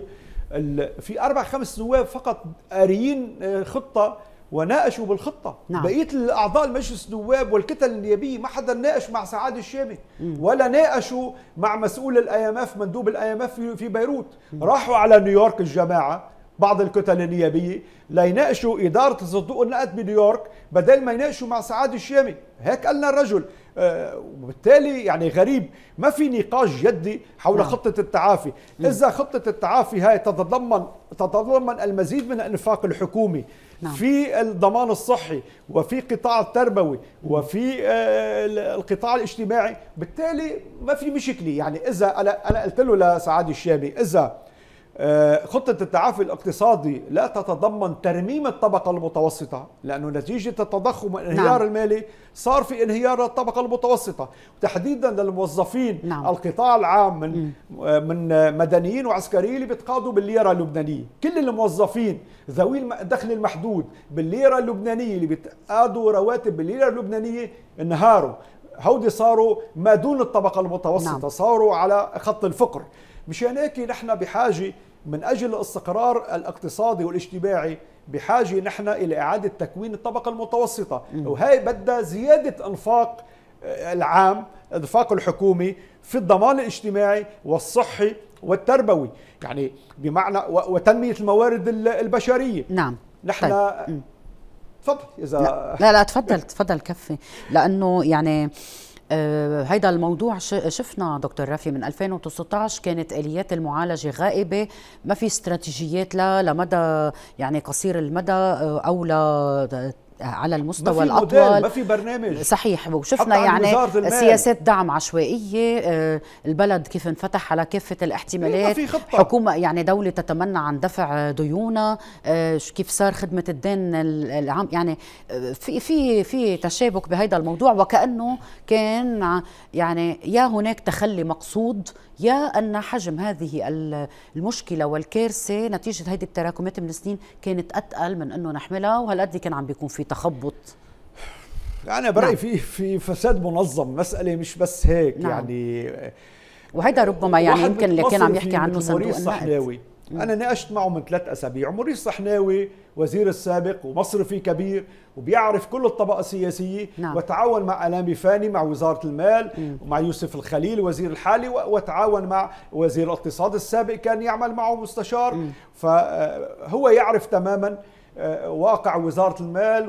في اربع خمس نواب فقط قاريين آه، خطه وناقشوا بالخطة نعم. بقية الأعضاء المجلس النواب والكتل النيابية ما حدا ناقش مع سعاد الشامي مم. ولا ناقشوا مع مسؤول الاي ام اف مندوب الاي ام اف في بيروت مم. راحوا على نيويورك الجماعة بعض الكتل النيابية ليناقشوا إدارة الصندوق النقد بنيويورك بدل ما يناقشوا مع سعاد الشامي هيك قالنا الرجل آه، وبالتالي يعني غريب ما في نقاش جدي حول نعم. خطة التعافي مم. نعم. إذا خطة التعافي هاي تتضمن تتضمن المزيد من الإنفاق الحكومي نعم. في الضمان الصحي وفي قطاع التربوي وفي آه، القطاع الاجتماعي بالتالي ما في مشكلة يعني إذا أنا قلت له لسعاد الشامي إذا آه، خطة التعافي الاقتصادي لا تتضمن ترميم الطبقة المتوسطة لأنه نتيجة التضخم والانهيار نعم. المالي صار في انهيار الطبقة المتوسطة تحديدا للموظفين نعم. القطاع العام من آه، من مدنيين وعسكريين اللي بيتقاضوا بالليرة اللبنانية كل الموظفين ذوي الدخل المحدود بالليرة اللبنانية اللي بتقاضوا رواتب بالليرة اللبنانية انهاروا هودي صاروا ما دون الطبقة المتوسطة نعم. صاروا على خط الفقر مشان هيك نحن بحاجة من أجل الاستقرار الاقتصادي والاجتماعي بحاجة نحن إلى إعادة تكوين الطبقة المتوسطة وهي بدها زيادة أنفاق آه، العام انفاق الحكومي في الضمان الاجتماعي والصحي والتربوي يعني بمعنى وتنمية الموارد البشرية نعم نحن طيب. تفضل اذا لا لا, لا تفضل تفضل كفي لانه يعني آه، هيدا الموضوع شفنا دكتور رافي من 2019 كانت اليات المعالجه غائبه ما في استراتيجيات لا لمدى يعني قصير المدى آه، او لا على المستوى ما في الاطول ما في برنامج صحيح وشفنا يعني سياسات دعم عشوائيه آه، البلد كيف انفتح على كافه إيه، الاحتمالات ما في خطة. حكومه يعني دوله تتمنى عن دفع ديونها آه، كيف صار خدمه الدين العام يعني آه، في في في تشابك بهذا الموضوع وكانه كان يعني يا هناك تخلي مقصود يا ان حجم هذه المشكله والكارثه نتيجه هذه التراكمات من السنين كانت اتقل من انه نحملها وهالقد كان عم بيكون في تخبط يعني برايي نعم. في في فساد منظم مساله مش بس هيك نعم. يعني وهيدا ربما يعني يمكن اللي كان عم يحكي عنه صندوق الصحناوي انا ناقشت معه من ثلاث اسابيع عمري الصحناوي وزير السابق ومصرفي كبير وبيعرف كل الطبقه السياسيه نعم. وتعاون مع الامي فاني مع وزاره المال مم. ومع يوسف الخليل وزير الحالي وتعاون مع وزير الاقتصاد السابق كان يعمل معه مستشار مم. فهو آه، يعرف تماما آه، واقع وزاره المال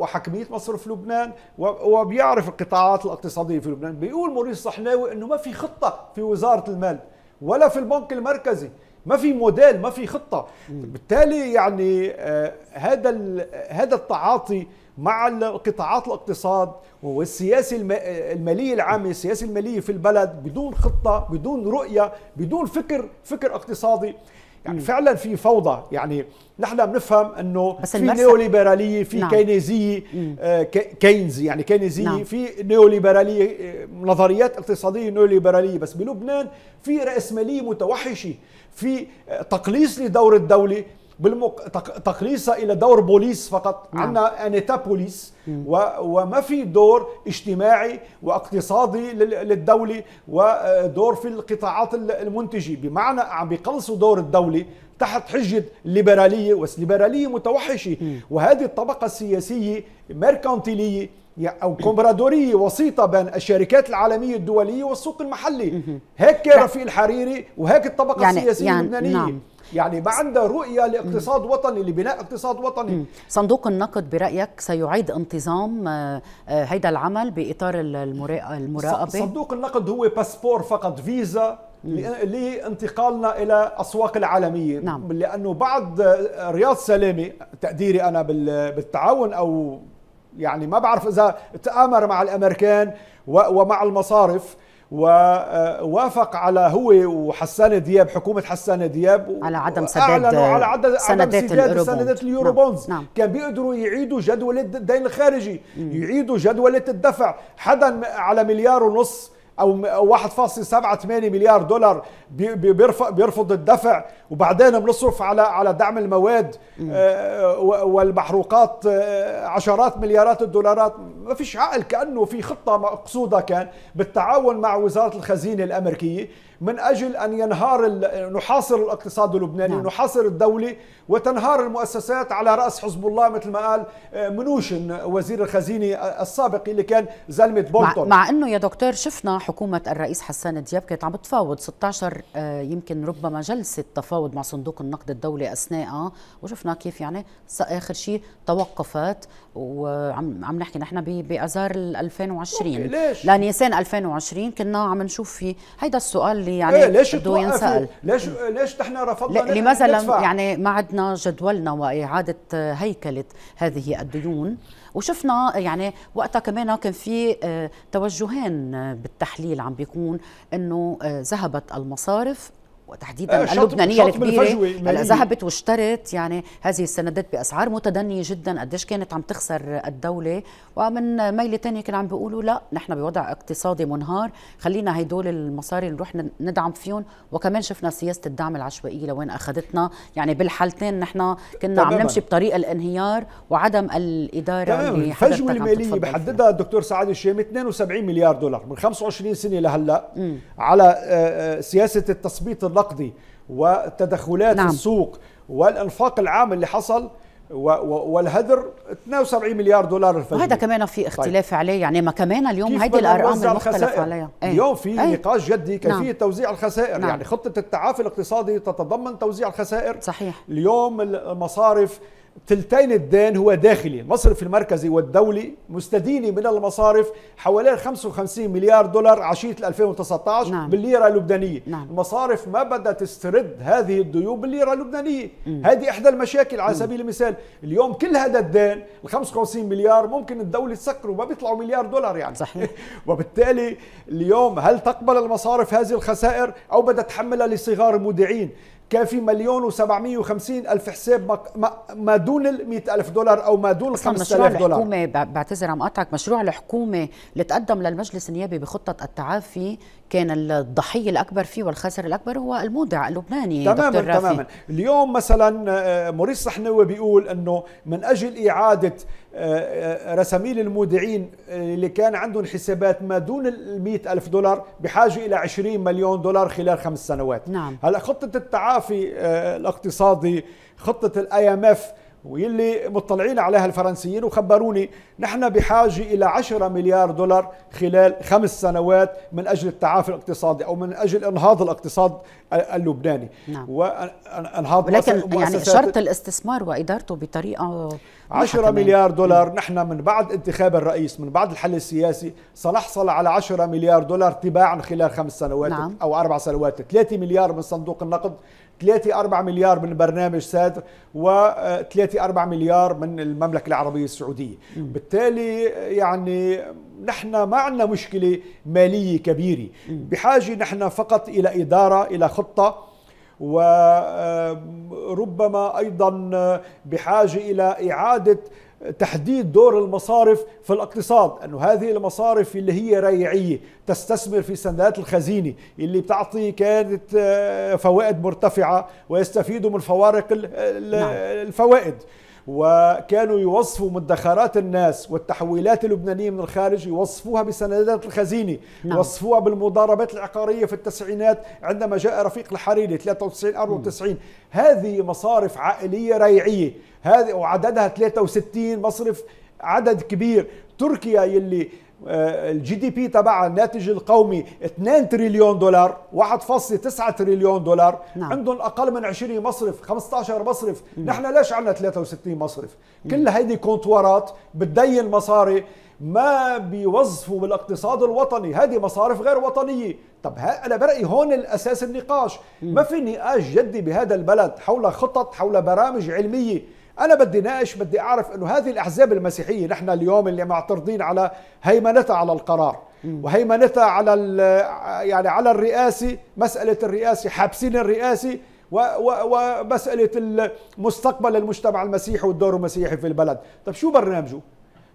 وحاكميه مصر في لبنان وبيعرف القطاعات الاقتصاديه في لبنان بيقول موريس صحناوي انه ما في خطه في وزاره المال ولا في البنك المركزي ما في موديل ما في خطه بالتالي يعني آه، هذا هذا التعاطي مع قطاعات الاقتصاد والسياسه الماليه العامه السياسه الماليه في البلد بدون خطه بدون رؤيه بدون فكر فكر اقتصادي يعني فعلا في فوضى يعني نحن بنفهم انه في نيوليبراليه في نعم. كينيزيه آه، كينز يعني كينيزيه نعم. في نيوليبراليه آه، نظريات اقتصاديه نيوليبراليه بس بلبنان في راسماليه متوحشه في تقليص لدور الدوله بالمق... تقليصها الى دور بوليس فقط نعم. عندنا انيتا بوليس و... وما في دور اجتماعي واقتصادي لل... للدوله ودور في القطاعات المنتجه بمعنى عم بيقلصوا دور الدوله تحت حجه الليبراليه والليبراليه متوحشه مم. وهذه الطبقه السياسيه ميركانتيليه او كومبرادوريه وسيطه بين الشركات العالميه الدوليه والسوق المحلي هيك كان رفيق الحريري وهيك الطبقه يعني السياسيه يعني اللبنانيه نعم. يعني ما عنده رؤيه لاقتصاد وطني لبناء اقتصاد وطني صندوق النقد برايك سيعيد انتظام آه، آه، هيدا العمل باطار المراقبه صندوق النقد هو باسبور فقط فيزا لانتقالنا الى اسواق العالميه نعم. لانه بعد آه، رياض سلامه تقديري انا بالتعاون او يعني ما بعرف اذا تآمر مع الامريكان ومع المصارف ووافق على هو وحسان دياب حكومه حسان دياب على عدم سداد على عدم سندات سداد سندات اليورو بونز نعم،, نعم. كان بيقدروا يعيدوا جدوله الدين الخارجي يعيدوا جدوله الدفع حدا على مليار ونص او 1.78 مليار دولار بيرفض الدفع وبعدين بنصرف على على دعم المواد آه، والمحروقات آه، عشرات مليارات الدولارات ما فيش عقل كانه في خطه مقصوده كان بالتعاون مع وزاره الخزينه الامريكيه من أجل أن ينهار نحاصر الاقتصاد اللبناني نعم. نحاصر الدولة وتنهار المؤسسات على رأس حزب الله مثل ما قال آه، منوشن وزير الخزينة السابق اللي كان زلمة بولتون مع, مع أنه يا دكتور شفنا حكومة الرئيس حسان دياب كانت عم تفاوض 16 آه، يمكن ربما جلسة تفاوض مع صندوق النقد الدولي أثناءها آه، وشفنا كيف يعني آخر شيء توقفت وعم عم نحكي نحن باذار 2020 ليش؟ لنيسان 2020 كنا عم نشوف في هيدا السؤال اللي يعني إيه ليش بده ينسال ليش ليش نحن رفضنا لماذا لم يعني ما عدنا جدولنا واعاده هيكله هذه الديون وشفنا يعني وقتها كمان كان في آه، توجهين بالتحليل عم بيكون انه آه، ذهبت المصارف وتحديدا آه، اللبنانيه الكبيره ذهبت واشترت يعني هذه السندات باسعار متدنيه جدا قديش كانت عم تخسر الدوله ومن ميله ثانيه كانوا عم بيقولوا لا نحن بوضع اقتصادي منهار خلينا هدول المصاري نروح ندعم فيهم وكمان شفنا سياسه الدعم العشوائيه لوين اخذتنا يعني بالحالتين نحن كنا عم نمشي بطريق الانهيار وعدم الاداره اللي الفجوه الماليه بحددها الدكتور سعد الشامي 72 مليار دولار من 25 سنه لهلا على آه، آه، سياسه التثبيط النقدي وتدخلات نعم. السوق والانفاق العام اللي حصل والهدر 72 مليار دولار الفجر وهذا كمان في طيب. اختلاف طيب. عليه يعني ما كمان اليوم هذه الارقام المختلف عليها إيه. اليوم في أي. نقاش جدي نعم. كيفيه نعم. توزيع الخسائر نعم. يعني خطه التعافي الاقتصادي تتضمن توزيع الخسائر صحيح اليوم المصارف تلتين الدين هو داخلي المصرف المركزي والدولي مستدين من المصارف حوالي 55 مليار دولار عشية 2019 نعم. بالليرة اللبنانية نعم. المصارف ما بدأت تسترد هذه الديون بالليرة اللبنانية مم. هذه إحدى المشاكل على سبيل المثال اليوم كل هذا الدين ال 55 مليار ممكن الدولة تسكره ما بيطلعوا مليار دولار يعني صحيح وبالتالي اليوم هل تقبل المصارف هذه الخسائر أو بدها تحملها لصغار المودعين كان في مليون و750 الف حساب ما دون ال 100 الف دولار او ما دون ال 5000 دولار مشروع الحكومه بعتذر عم اقطعك مشروع الحكومه اللي تقدم للمجلس النيابي بخطه التعافي كان الضحيه الاكبر فيه والخسر الاكبر هو المودع اللبناني تماما دكتور تماما تماما اليوم مثلا آه، موريس صحنوي بيقول انه من اجل اعاده رساميل المودعين اللي كان عندهم حسابات ما دون ال ألف دولار بحاجة إلى 20 مليون دولار خلال خمس سنوات نعم. هلأ خطة التعافي آه، الاقتصادي خطة الاي ام اف واللي مطلعين عليها الفرنسيين وخبروني نحن بحاجة إلى 10 مليار دولار خلال خمس سنوات من أجل التعافي الاقتصادي أو من أجل إنهاض الاقتصاد اللبناني نعم. وإنهاض ولكن يعني شرط الاستثمار وإدارته بطريقة 10 مليار دولار نحن من بعد انتخاب الرئيس من بعد الحل السياسي سنحصل على 10 مليار دولار تباعا خلال خمس سنوات نعم. أو أربع سنوات 3 مليار من صندوق النقد 3 4 مليار من برنامج سادر و 3 آه، 4 مليار من المملكه العربيه السعوديه م. بالتالي آه، يعني نحن ما عندنا مشكله ماليه كبيره بحاجه نحن فقط الى اداره الى خطه وربما آه، ايضا بحاجه الى اعاده تحديد دور المصارف في الاقتصاد أنه هذه المصارف اللي هي ريعية تستثمر في سندات الخزينة اللي بتعطي كانت آه، فوائد مرتفعة ويستفيدوا من فوارق نعم. الفوائد وكانوا يوصفوا مدخرات الناس والتحويلات اللبنانيه من الخارج يوصفوها بسندات الخزينه نعم. يوصفوها بالمضاربات العقاريه في التسعينات عندما جاء رفيق الحريري 93 94 مم. هذه مصارف عائليه ريعيه هذه وعددها 63 مصرف عدد كبير تركيا يلي الجي دي بي تبعها الناتج القومي 2 تريليون دولار 1.9 تريليون دولار نعم. عندهم اقل من 20 مصرف 15 مصرف مم. نحن ليش عندنا 63 مصرف مم. كل هيدي كونتورات بتدين مصاري ما بيوظفوا بالاقتصاد الوطني هذه مصارف غير وطنية طب أنا برأيي هون الأساس النقاش ما في نقاش جدي بهذا البلد حول خطط حول برامج علمية انا بدي ناقش بدي اعرف انه هذه الاحزاب المسيحيه نحن اليوم اللي معترضين على هيمنتها على القرار وهيمنتها على يعني على الرئاسي مساله الرئاسي حابسين الرئاسي ومساله مستقبل المجتمع المسيحي والدور المسيحي في البلد طب شو برنامجه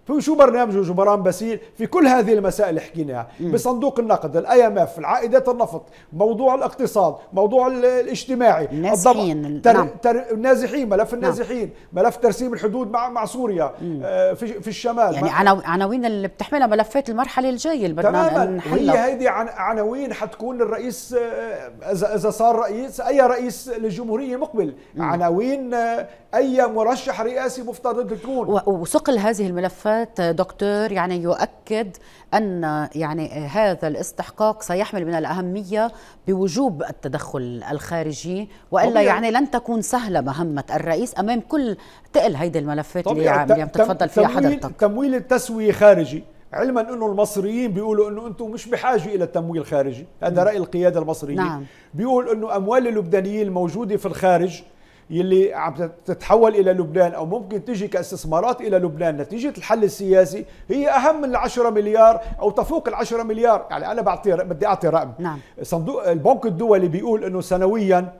في شو برنامج جبران باسيل في كل هذه المسائل اللي حكيناها بصندوق النقد الاي ام اف عائدات النفط موضوع الاقتصاد موضوع الاجتماعي النازحين نعم. تر... نعم. تر... النازحين ملف نعم. النازحين نعم. ملف ترسيم الحدود مع مع سوريا آه في في الشمال يعني عناوين عناوين اللي بتحملها ملفات المرحله الجايه البرنامج هي هذه عن... عناوين حتكون الرئيس آه، اذا اذا صار رئيس اي رئيس للجمهوريه مقبل عناوين آه، اي مرشح رئاسي مفترض يكون وثقل هذه الملفات دكتور يعني يؤكد ان يعني هذا الاستحقاق سيحمل من الاهميه بوجوب التدخل الخارجي والا طبيعي. يعني لن تكون سهله مهمه الرئيس امام كل تقل هيدي الملفات اللي عم تتفضل فيها حضرتك تمويل التسويه خارجي علما انه المصريين بيقولوا انه انتم مش بحاجه الى تمويل خارجي هذا نعم. راي القياده المصريين نعم. بيقول انه اموال اللبنانيين الموجوده في الخارج يلي عم تتحول الى لبنان او ممكن تجي كاستثمارات الى لبنان نتيجه الحل السياسي هي اهم من 10 مليار او تفوق ال 10 مليار يعني انا بعطي بدي اعطي رقم نعم. صندوق البنك الدولي بيقول انه سنويا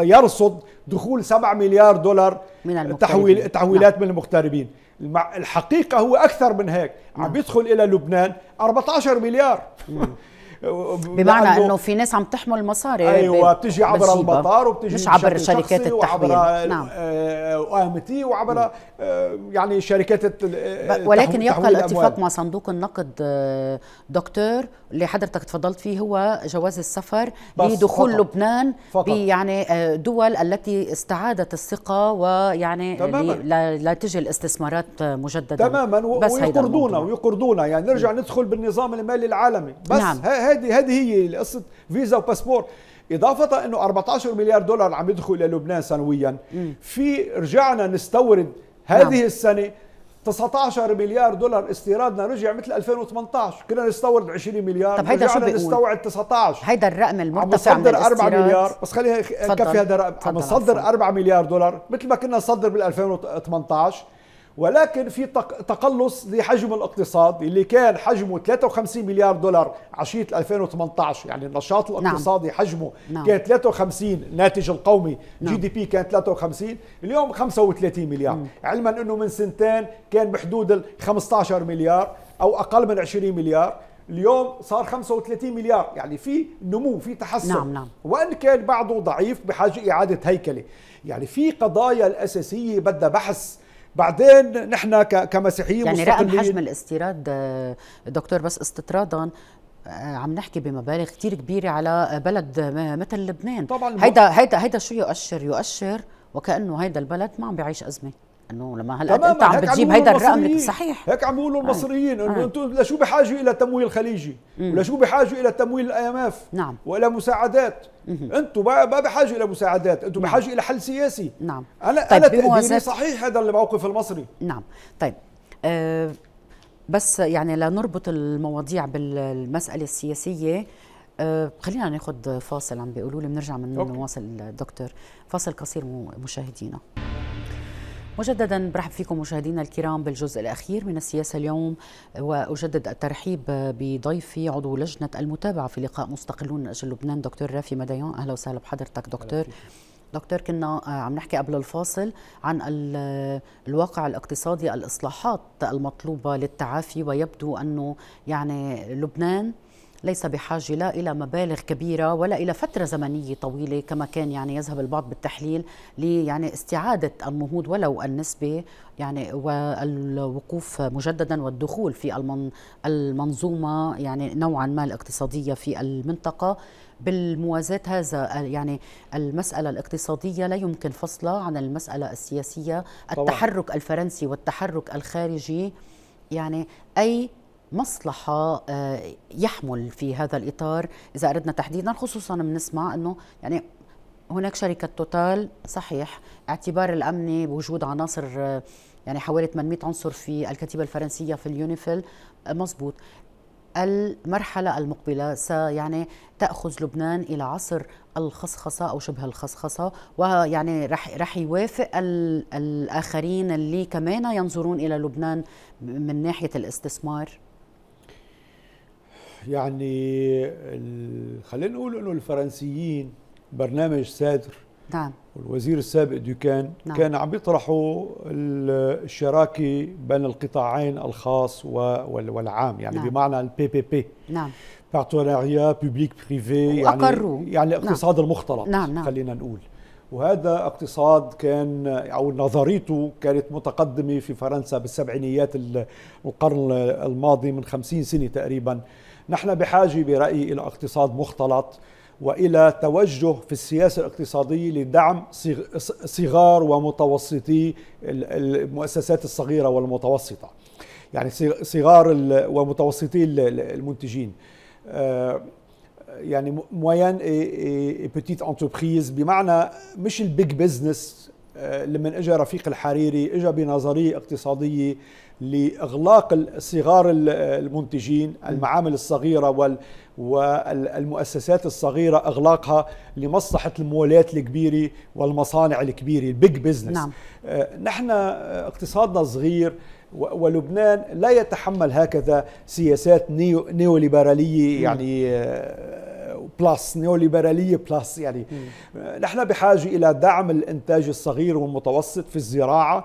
يرصد دخول 7 مليار دولار من المغتربين. تحويل نعم. تحويلات نعم. من المغتربين الحقيقه هو اكثر من هيك عم نعم. يدخل الى لبنان 14 مليار بمعنى لأنه انه في ناس عم تحمل مصاري ايوه بتجي عبر المطار وبتجي مش عبر شركات التحويل نعم. آه، آه، آه، وعبر نعم ام تي وعبر يعني شركات ولكن يبقى الاتفاق مع صندوق النقد دكتور اللي حضرتك تفضلت فيه هو جواز السفر لدخول لبنان فقط. يعني دول التي استعادت الثقه ويعني لا, تجي الاستثمارات مجددا تماما بس ويقرضونا ويقرضونا يعني نرجع ندخل بالنظام المالي العالمي بس نعم. هذه هذه هي قصه فيزا وباسبور اضافه انه 14 مليار دولار عم يدخل الى لبنان سنويا في رجعنا نستورد هذه نعم. السنه 19 مليار دولار استيرادنا رجع مثل 2018 كنا نستورد 20 مليار طب هيدا رجعنا نستورد 19 هيدا الرقم المرتفع عم نصدر 4 مليار بس خليها نكفي هذا الرقم عم نصدر 4 مليار دولار مثل ما كنا نصدر بال 2018 ولكن في تقلص لحجم الاقتصاد اللي كان حجمه 53 مليار دولار عشية 2018 يعني النشاط الاقتصادي نعم. حجمه نعم. كان 53 ناتج القومي نعم. جي دي بي كان 53 اليوم 35 مليار مم. علما انه من سنتين كان بحدود ال 15 مليار او اقل من 20 مليار اليوم صار 35 مليار يعني في نمو في تحسن نعم نعم. وان كان بعضه ضعيف بحاجه اعاده هيكله يعني في قضايا الاساسيه بدها بحث بعدين نحن كمسيحيين يعني رقم حجم الاستيراد آه، دكتور بس استطرادا آه، عم نحكي بمبالغ كثير كبيرة على بلد مثل لبنان طبعا هيدا هيدا هيدا شو يؤشر يؤشر وكأنه هيدا البلد ما عم بيعيش أزمة انه لما هلا انت عم بتجيب هيدا الرقم صحيح هيك عم بيقولوا آه. المصريين انه آه. انتم لشو بحاجه الى تمويل خليجي مم. ولشو بحاجه الى تمويل الاي ام اف نعم والى مساعدات انتم ما بحاجه الى مساعدات انتم نعم. بحاجه الى حل سياسي نعم انا طيب انا تقديري صحيح هذا الموقف المصري نعم طيب أه بس يعني لنربط المواضيع بالمساله السياسيه أه خلينا ناخذ فاصل عم بيقولوا لي بنرجع من نواصل دكتور فاصل قصير مشاهدينا مجددا برحب فيكم مشاهدينا الكرام بالجزء الاخير من السياسه اليوم واجدد الترحيب بضيفي عضو لجنه المتابعه في لقاء مستقلون من اجل لبنان دكتور رافي مدايون اهلا وسهلا بحضرتك دكتور دكتور كنا آه، عم نحكي قبل الفاصل عن الواقع الاقتصادي الاصلاحات المطلوبه للتعافي ويبدو انه يعني لبنان ليس بحاجة لا إلى مبالغ كبيرة ولا إلى فترة زمنية طويلة كما كان يعني يذهب البعض بالتحليل لي يعني استعادة النهوض ولو النسبة يعني والوقوف مجددا والدخول في المنظومة يعني نوعا ما الاقتصادية في المنطقة بالموازاة هذا يعني المسألة الاقتصادية لا يمكن فصلها عن المسألة السياسية التحرك الفرنسي والتحرك الخارجي يعني أي مصلحة آه، يحمل في هذا الإطار إذا أردنا تحديدا خصوصا بنسمع أنه يعني هناك شركة توتال صحيح اعتبار الأمني بوجود عناصر آه، يعني حوالي 800 عنصر في الكتيبة الفرنسية في اليونيفيل آه، مزبوط المرحلة المقبلة سيعني تأخذ لبنان إلى عصر الخصخصة أو شبه الخصخصة ويعني رح, رح يوافق الآخرين اللي كمان ينظرون إلى لبنان من ناحية الاستثمار يعني خلينا نقول انه الفرنسيين برنامج سادر نعم والوزير السابق دوكان نعم. كان عم يطرحوا الشراكه بين القطاعين الخاص والعام يعني نعم. بمعنى البي بي بي نعم بارتناريا بوبليك بريفي يعني يعني الاقتصاد نعم. المختلط نعم. نعم. خلينا نقول وهذا اقتصاد كان او نظريته كانت متقدمه في فرنسا بالسبعينيات القرن الماضي من خمسين سنه تقريبا نحن بحاجه برايي الى اقتصاد مختلط والى توجه في السياسه الاقتصاديه لدعم صغار ومتوسطي المؤسسات الصغيره والمتوسطه يعني صغار ومتوسطي المنتجين آه، يعني موين بتيت انتربريز بمعنى مش البيج بزنس لما اجى رفيق الحريري اجى بنظريه اقتصاديه لاغلاق صغار المنتجين المعامل الصغيره وال والمؤسسات الصغيره اغلاقها لمصلحه المولات الكبيره والمصانع الكبيره البيج بزنس نعم. آه، نحن آه، اقتصادنا صغير ولبنان لا يتحمل هكذا سياسات نيو نيوليبراليه يعني بلس آه، نيوليبراليه بلس يعني نحن بحاجه الى دعم الانتاج الصغير والمتوسط في الزراعه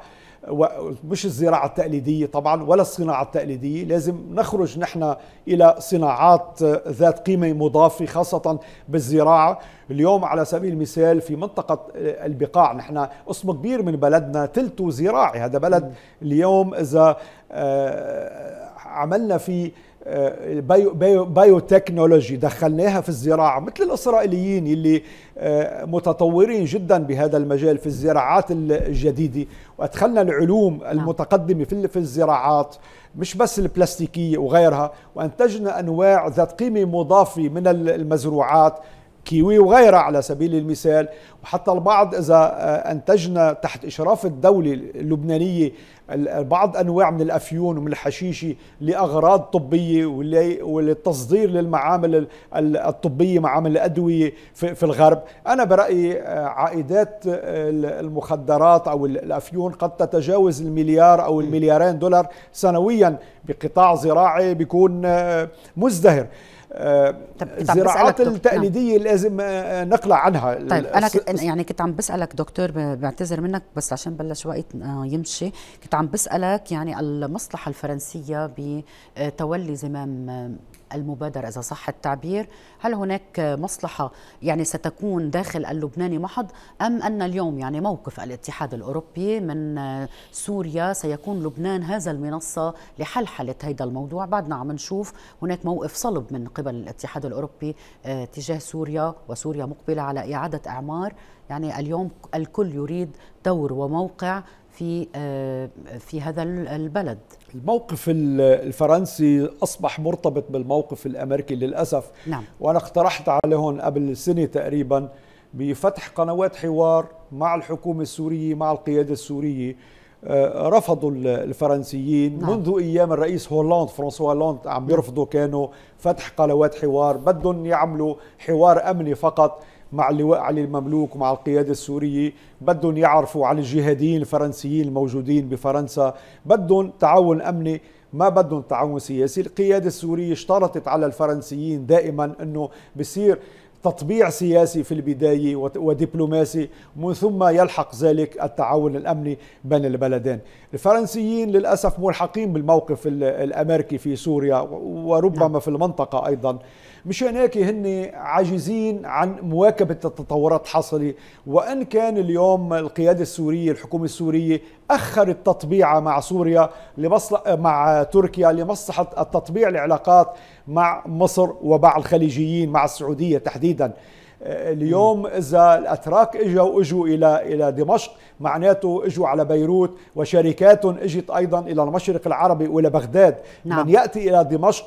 مش الزراعة التقليدية طبعا ولا الصناعة التقليدية لازم نخرج نحن إلى صناعات ذات قيمة مضافة خاصة بالزراعة اليوم على سبيل المثال في منطقة البقاع نحن قسم كبير من بلدنا تلته زراعي هذا بلد اليوم إذا آه، عملنا فيه آه، بايو بايو تكنولوجي دخلناها في الزراعه مثل الاسرائيليين اللي آه، متطورين جدا بهذا المجال في الزراعات الجديده وادخلنا العلوم نعم. المتقدمه في في الزراعات مش بس البلاستيكيه وغيرها وانتجنا انواع ذات قيمه مضافه من المزروعات كيوي وغيرها على سبيل المثال وحتى البعض إذا آه، أنتجنا تحت إشراف الدولة اللبنانية بعض أنواع من الأفيون ومن الحشيشة لأغراض طبية وللتصدير للمعامل الطبية معامل الأدوية في الغرب أنا برأيي آه، عائدات آه، المخدرات أو الأفيون قد تتجاوز المليار أو المليارين دولار سنويا بقطاع زراعي بيكون مزدهر آه، الزراعات نعم. التقليديه نعم. لازم آه، نقلع عنها طيب انا ك... يعني كنت عم بسالك دكتور بعتذر منك بس عشان بلش وقت آه، يمشي كنت عم بسالك يعني المصلحه الفرنسيه بتولي زمام المبادرة إذا صح التعبير هل هناك مصلحة يعني ستكون داخل اللبناني محض أم أن اليوم يعني موقف الاتحاد الأوروبي من سوريا سيكون لبنان هذا المنصة لحلحلة هذا الموضوع بعدنا عم نشوف هناك موقف صلب من قبل الاتحاد الأوروبي آه، تجاه سوريا وسوريا مقبلة على إعادة إعمار يعني اليوم الكل يريد دور وموقع في آه، في هذا البلد الموقف الفرنسي أصبح مرتبط بالموقف الأمريكي للأسف نعم. وأنا اقترحت عليهم قبل سنة تقريبا بفتح قنوات حوار مع الحكومة السورية مع القيادة السورية آه، رفضوا الفرنسيين نعم. منذ ايام الرئيس هولاند فرانسوا هولاند عم بيرفضوا نعم. كانوا فتح قنوات حوار بدهم يعملوا حوار امني فقط مع اللواء علي المملوك ومع القيادة السورية بدهم يعرفوا عن الجهاديين الفرنسيين الموجودين بفرنسا بدهم تعاون أمني ما بدهم تعاون سياسي القيادة السورية اشترطت على الفرنسيين دائما أنه بصير تطبيع سياسي في البداية ودبلوماسي ومن ثم يلحق ذلك التعاون الأمني بين البلدين الفرنسيين للأسف ملحقين بالموقف الأمريكي في سوريا وربما نعم. في المنطقة أيضا مشان هيك هن عاجزين عن مواكبة التطورات الحاصله وإن كان اليوم القيادة السورية الحكومة السورية أخرت تطبيعها مع سوريا لمصلحة مع تركيا لمصلحة التطبيع العلاقات مع مصر ومع الخليجيين مع السعودية تحديداً اليوم اذا الاتراك اجوا اجوا الى الى دمشق معناته اجوا على بيروت وشركات اجت ايضا الى المشرق العربي والى بغداد نعم. من ياتي الى دمشق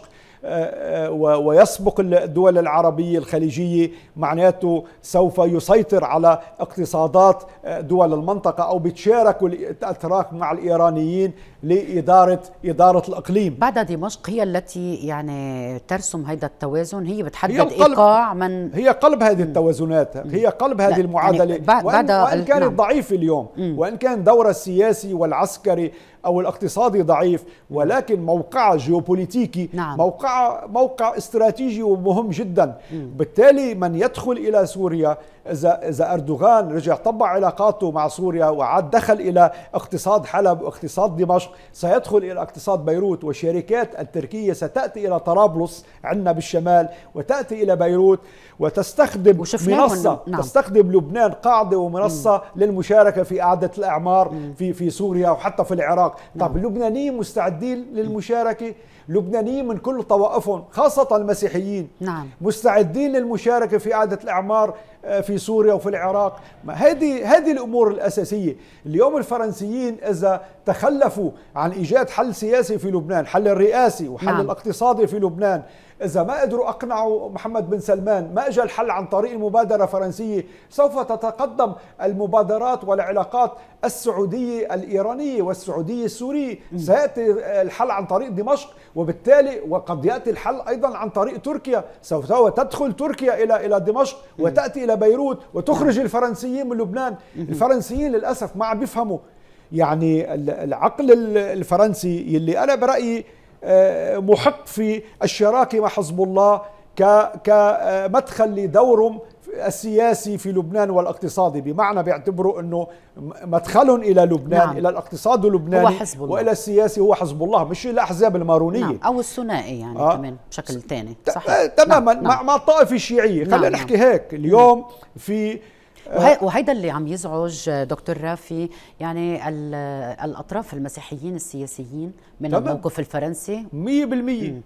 ويسبق الدول العربية الخليجية معناته سوف يسيطر على اقتصادات دول المنطقة أو بتشاركوا الأتراك مع الإيرانيين لإدارة إدارة الإقليم بعد دمشق هي التي يعني ترسم هذا التوازن هي بتحدد هي إيقاع من هي قلب هذه التوازنات هي قلب هذه المعادلة يعني بعد وإن, وإن كانت نعم. ضعيفة اليوم وإن كان دور السياسي والعسكري او الاقتصادي ضعيف ولكن موقع جيوبوليتيكي نعم. موقع موقع استراتيجي ومهم جدا م. بالتالي من يدخل الى سوريا اذا اذا اردوغان رجع طبع علاقاته مع سوريا وعاد دخل الى اقتصاد حلب واقتصاد دمشق سيدخل الى اقتصاد بيروت والشركات التركيه ستاتي الى طرابلس عندنا بالشمال وتاتي الى بيروت وتستخدم منصه نعم. تستخدم لبنان قاعده ومنصه م. للمشاركه في اعاده الاعمار في في سوريا وحتى في العراق العراق طب اللبنانيين نعم. مستعدين للمشاركة لبنانيين من كل طوائفهم خاصة المسيحيين نعم. مستعدين للمشاركة في إعادة الأعمار آه، في سوريا وفي العراق ما هذه هذه الامور الاساسيه اليوم الفرنسيين اذا تخلفوا عن ايجاد حل سياسي في لبنان حل الرئاسي وحل نعم. الاقتصادي في لبنان إذا ما قدروا أقنعوا محمد بن سلمان ما أجى الحل عن طريق المبادرة الفرنسيه سوف تتقدم المبادرات والعلاقات السعودية الإيرانية والسعودية السورية سيأتي الحل عن طريق دمشق وبالتالي وقد يأتي الحل أيضا عن طريق تركيا سوف تدخل تركيا إلى إلى دمشق وتأتي إلى الى بيروت وتخرج نعم. الفرنسيين من لبنان الفرنسيين للاسف ما عم بيفهموا يعني العقل الفرنسي اللي انا برايي آه، محق في الشراكه مع حزب الله كمدخل لدورهم السياسي في لبنان والاقتصادي بمعنى بيعتبروا انه مدخلهم الى لبنان نعم. الى الاقتصاد اللبناني هو حزب الله. والى السياسي هو حزب الله مش الاحزاب المارونيه نعم. او الثنائي يعني آه. كمان بشكل ثاني آه، تماما نعم. مع, نعم. مع الطائفه الشيعيه خلينا نعم. نحكي نعم. هيك اليوم في آه. وهيدا اللي عم يزعج دكتور رافي يعني الاطراف المسيحيين السياسيين من طبعا. الموقف الفرنسي 100%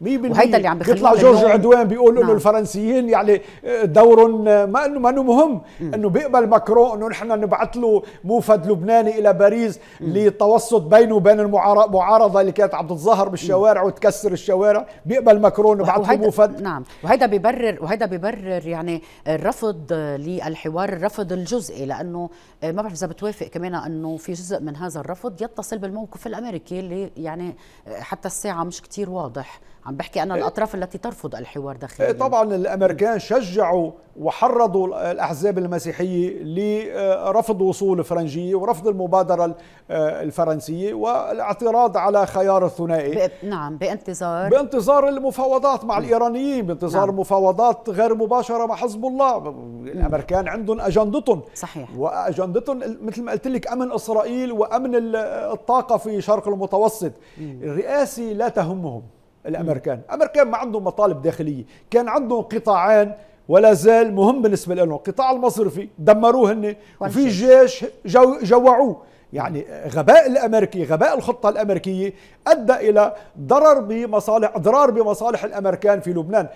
100% وهيدا اللي عم بيطلع جورج عدوان بيقول انه نعم. الفرنسيين يعني آه، دور آه، ما انه ما انه مهم انه بيقبل ماكرون انه نحن نبعث له موفد لبناني الى باريس للتوسط بينه وبين المعارضه اللي كانت عم تتظاهر بالشوارع وتكسر الشوارع بيقبل ماكرون نبعث له موفد نعم وهيدا بيبرر وهيدا بيبرر يعني الرفض للحوار الرفض الجزئي لانه آه، ما بعرف اذا بتوافق كمان انه في جزء من هذا الرفض يتصل بالموقف الامريكي اللي يعني آه، حتى الساعه مش كتير واضح عم بحكي انا إيه. الاطراف التي ترفض الحوار داخليا إيه، طبعا الامريكان شجعوا وحرضوا الاحزاب المسيحيه لرفض وصول الفرنجيه ورفض المبادره آه، الفرنسيه والاعتراض على خيار الثنائي ب... نعم بانتظار بانتظار المفاوضات مع نعم. الايرانيين بانتظار نعم. مفاوضات غير مباشره مع حزب الله نعم. الامريكان عندهم اجنده اجندتهم صحيح واجندتهم مثل ما قلت لك امن اسرائيل وامن الطاقه في شرق المتوسط الرئاسي الرئاسه لا تهمهم الامريكان، الامريكان ما عندهم مطالب داخليه، كان عندهم قطاعان ولا زال مهم بالنسبه لهم، القطاع المصرفي دمروه هن وفي جيش جو جوعوه يعني غباء الامريكي غباء الخطه الامريكيه ادى الى ضرر بمصالح اضرار بمصالح الامريكان في لبنان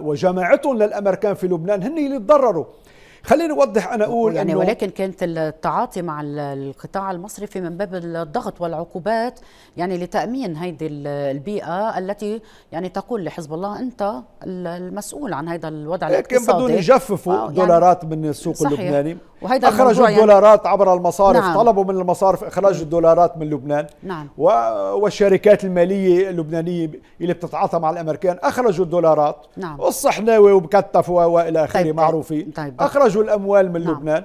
وجماعتهم للامريكان في لبنان هن اللي تضرروا خليني اوضح انا اقول يعني إنه ولكن كانت التعاطي مع القطاع المصرفي من باب الضغط والعقوبات يعني لتامين هيدي البيئه التي يعني تقول لحزب الله انت المسؤول عن هذا الوضع الاقتصادي لكن بدهم يجففوا آه، يعني دولارات من السوق صحيح. اللبناني وهيدا اخرجوا يعني الدولارات يعني عبر المصارف نعم. طلبوا من المصارف اخراج الدولارات من لبنان نعم. والشركات الماليه اللبنانيه اللي بتتعاطى مع الامريكان اخرجوا الدولارات نعم. والصحناوي وبكتف والى اخره طيب،, طيب معروفين طيب. اخرجوا خرجوا الأموال من نعم. لبنان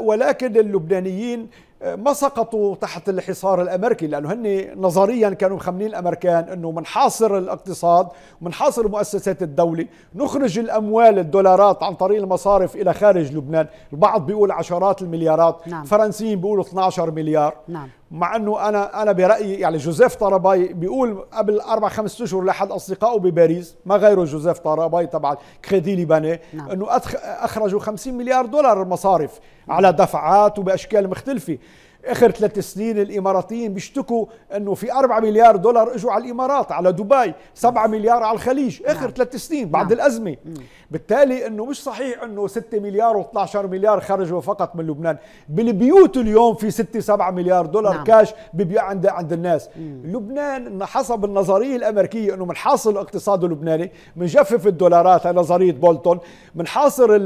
ولكن اللبنانيين ما سقطوا تحت الحصار الامريكي لانه هن نظريا كانوا مخمنين الامريكان انه منحاصر الاقتصاد منحاصر مؤسسات الدوله نخرج الاموال الدولارات عن طريق المصارف الى خارج لبنان البعض بيقول عشرات المليارات نعم. الفرنسيين بيقولوا 12 مليار نعم. مع انه انا انا برايي يعني جوزيف طرباي بيقول قبل اربع خمس اشهر لاحد اصدقائه بباريس ما غيره جوزيف طرباي تبع كريدي ليباني نعم. انه اخرجوا 50 مليار دولار مصارف على دفعات وباشكال مختلفه اخر ثلاث سنين الاماراتيين بيشتكوا انه في 4 مليار دولار اجوا على الامارات على دبي 7 مليار على الخليج اخر نعم. ثلاث سنين بعد نعم. الازمه مم. بالتالي انه مش صحيح انه 6 مليار و12 مليار خرجوا فقط من لبنان بالبيوت اليوم في 6 7 مليار دولار نعم. كاش ببيع عند عند الناس مم. لبنان حسب النظريه الامريكيه انه من حاصل الاقتصاد اللبناني بنجفف الدولارات نظريه بولتون من حاصر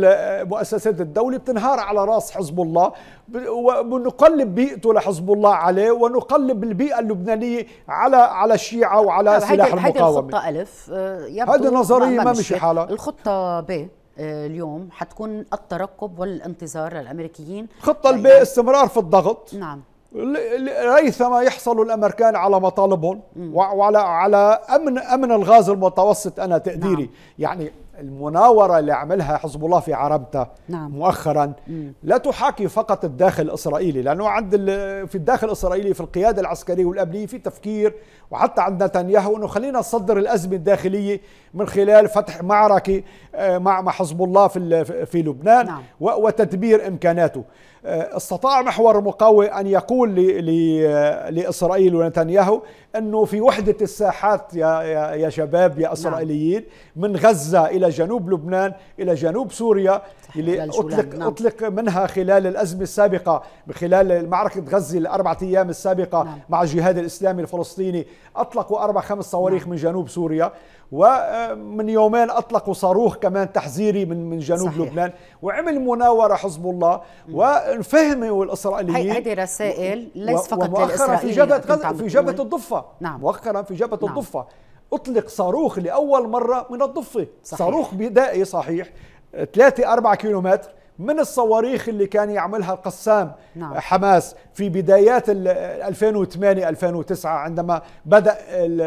مؤسسات الدوله بتنهار على راس حزب الله وبنقلب بيئته لحزب الله عليه ونقلب البيئة اللبنانية على على الشيعة وعلى طيب، سلاح المقاومة هذه الخطة ألف آه، يبدو هذه نظرية ما مشي حالها الخطة ب آه، اليوم حتكون الترقب والانتظار للامريكيين خطه البي طيب. يعني استمرار في الضغط نعم ريثما يحصل الامريكان على مطالبهم وعلى على امن امن الغاز المتوسط انا تقديري نعم. يعني المناورة اللي عملها حزب الله في عربته نعم. مؤخرا لا تحاكي فقط الداخل الإسرائيلي لأنه عند في الداخل الإسرائيلي في القيادة العسكرية والأمنية في تفكير وحتى عند نتنياهو أنه خلينا نصدر الأزمة الداخلية من خلال فتح معركة آه، مع مع حزب الله في في لبنان نعم. وتدبير إمكاناته آه، استطاع محور المقاومة أن يقول آه، لإسرائيل ونتنياهو أنه في وحدة الساحات يا, يا شباب يا نعم. إسرائيليين من غزة إلى جنوب لبنان إلى جنوب سوريا اللي أطلق, نعم. أطلق منها خلال الأزمة السابقة خلال معركة غزة الأربعة أيام السابقة نعم. مع الجهاد الإسلامي الفلسطيني أطلقوا أربع خمس صواريخ نعم. من جنوب سوريا ومن آه، يومين أطلقوا صاروخ كمان تحذيري من من جنوب صحيح. لبنان وعمل مناورة حزب الله وفهموا الإسرائيليين هذه رسائل ليس فقط للإسرائيليين في جبهة في جبهة الضفة نعم. مؤخرا في جبهة نعم. الضفة اطلق صاروخ لاول مره من الضفه صحيح. صاروخ بدائي صحيح 3 4 كيلومتر من الصواريخ اللي كان يعملها القسام نعم. حماس في بدايات 2008 2009 عندما بدا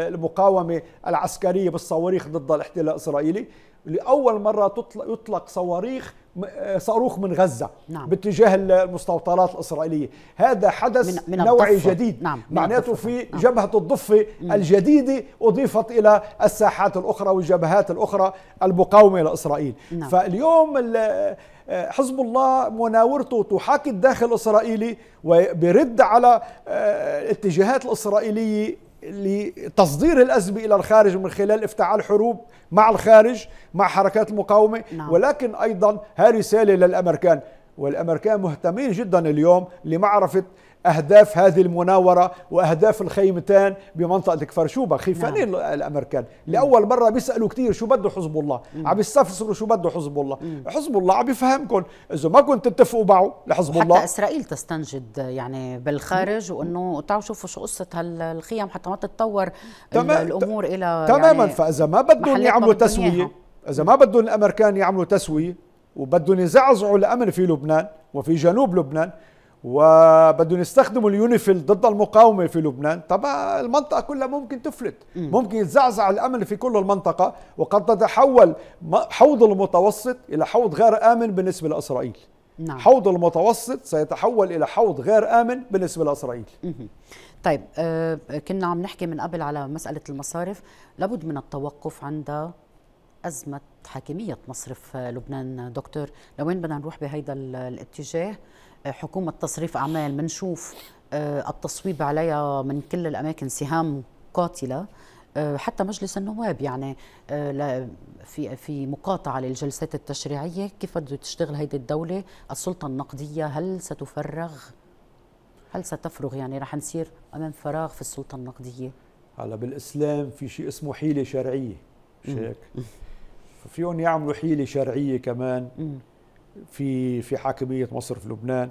المقاومه العسكريه بالصواريخ ضد الاحتلال الاسرائيلي لاول مره يطلق صواريخ آه، صاروخ من غزة نعم. باتجاه المستوطنات الإسرائيلية هذا حدث من, من نوعي الضفة. جديد نعم. معناته في نعم. جبهة الضفة نعم. الجديدة أضيفت إلى الساحات الأخرى والجبهات الأخرى المقاومة لإسرائيل نعم. فاليوم آه، حزب الله مناورته تحاكي الداخل الإسرائيلي وبرد على آه، الاتجاهات الإسرائيلية لتصدير الأزمة إلى الخارج من خلال افتعال حروب مع الخارج مع حركات المقاومة نعم. ولكن أيضا هذه رسالة للأمريكان والأمريكان مهتمين جدا اليوم لمعرفة أهداف هذه المناورة وأهداف الخيمتان بمنطقة كفرشوبة خيفانين نعم. الأمريكان لأول مرة بيسألوا كثير شو بده حزب الله عم يستفسروا شو بده حزب الله مم. حزب الله عم يفهمكم إذا ما كنت تتفقوا معه لحزب الله حتى إسرائيل تستنجد يعني بالخارج وأنه تعالوا شوفوا شو قصة هالخيم حتى ما تتطور تمام الأمور إلى تماما يعني فإذا ما بدهم يعملوا تسوية إذا ما بدهم الأمريكان يعملوا تسوية وبدهم يزعزعوا الامن في لبنان وفي جنوب لبنان وبدهم يستخدموا اليونيفيل ضد المقاومه في لبنان طب المنطقه كلها ممكن تفلت ممكن يتزعزع الامن في كل المنطقه وقد تتحول حوض المتوسط الى حوض غير امن بالنسبه لاسرائيل نعم. حوض المتوسط سيتحول الى حوض غير امن بالنسبه لاسرائيل طيب آه، كنا عم نحكي من قبل على مساله المصارف لابد من التوقف عند أزمة حاكمية مصرف لبنان دكتور لوين بدنا نروح بهيدا الاتجاه آه، حكومة تصريف أعمال بنشوف آه، التصويب عليها من كل الأماكن سهام قاتلة آه، حتى مجلس النواب يعني في في مقاطعه للجلسات التشريعيه كيف بده تشتغل هيدي الدوله السلطه النقديه هل ستفرغ هل ستفرغ يعني رح نصير امام فراغ في السلطه النقديه هلا بالاسلام في شيء اسمه حيله شرعيه مش هيك ففيهم يعملوا حيله شرعيه كمان في في حاكميه مصر في لبنان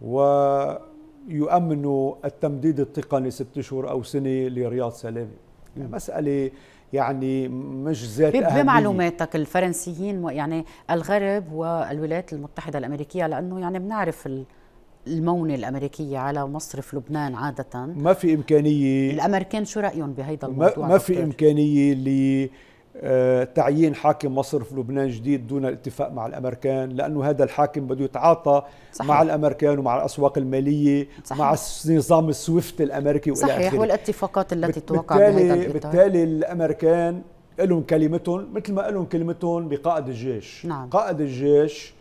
ويؤمنوا التمديد التقني ست شهور او سنه لرياض سلامه مساله يعني مش ذات أهمية بمعلوماتك الفرنسيين يعني الغرب والولايات المتحدة الأمريكية لأنه يعني بنعرف المونة الأمريكية على مصر في لبنان عادة ما في إمكانية الأمريكان شو رأيهم بهيدا الموضوع ما, في في إمكانية آه، تعيين حاكم مصر في لبنان جديد دون الاتفاق مع الامريكان لانه هذا الحاكم بده يتعاطى صحيح. مع الامريكان ومع الاسواق الماليه صحيح. مع نظام السويفت الامريكي والى اخره صحيح والاتفاقات التي توقع بهذا الإطار. بالتالي الامريكان لهم كلمتهم مثل ما لهم كلمتهم بقائد الجيش نعم. قائد الجيش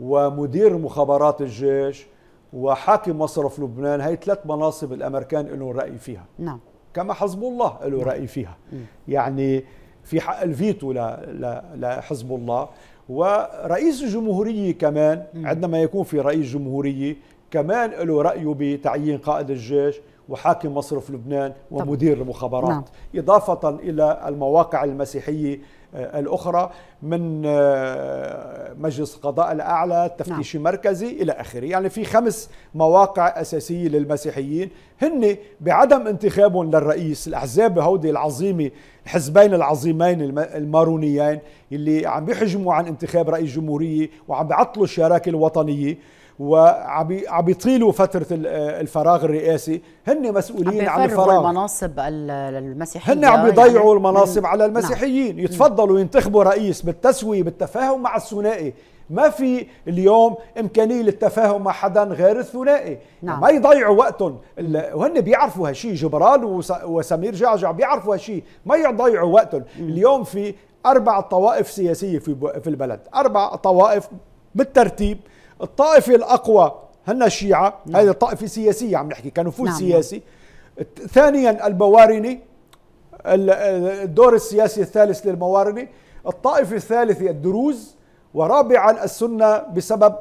ومدير مخابرات الجيش وحاكم مصر في لبنان هي ثلاث مناصب الامريكان لهم راي فيها نعم كما حزب الله له نعم. راي فيها نعم. يعني في حق الفيتو لحزب الله ورئيس الجمهورية كمان عندما يكون في رئيس جمهورية كمان له رأيه بتعيين قائد الجيش وحاكم مصرف لبنان ومدير المخابرات نعم. إضافة إلى المواقع المسيحية آه، الأخرى من آه، مجلس القضاء الأعلى التفتيش نعم. مركزي إلى آخره يعني في خمس مواقع أساسية للمسيحيين هن بعدم انتخابهم للرئيس الأحزاب هودي العظيمة الحزبين العظيمين المارونيين اللي عم بيحجموا عن انتخاب رئيس جمهورية وعم بيعطلوا الشراكة الوطنية وعم يطيلوا فتره الفراغ الرئاسي هن مسؤولين عن الفراغ المناصب المسيحيه هن عم يعني. يضيعوا نعم. المناصب على المسيحيين نعم. يتفضلوا ينتخبوا رئيس بالتسويه بالتفاهم مع الثنائي ما في اليوم امكانيه للتفاهم مع حدا غير الثنائي نعم. ما يضيعوا وقتهم وهن بيعرفوا هالشيء جبرال وسمير جعجع بيعرفوا هالشيء ما يضيعوا وقتهم اليوم في اربع طوائف سياسيه في في البلد اربع طوائف بالترتيب الطائفة الأقوى هن الشيعة نعم. هذه طائفة سياسية عم نحكي كنفوذ نعم،, نعم. سياسي نعم. ثانيا البوارنة الدور السياسي الثالث للموارني الطائفة الثالثة الدروز ورابعا السنة بسبب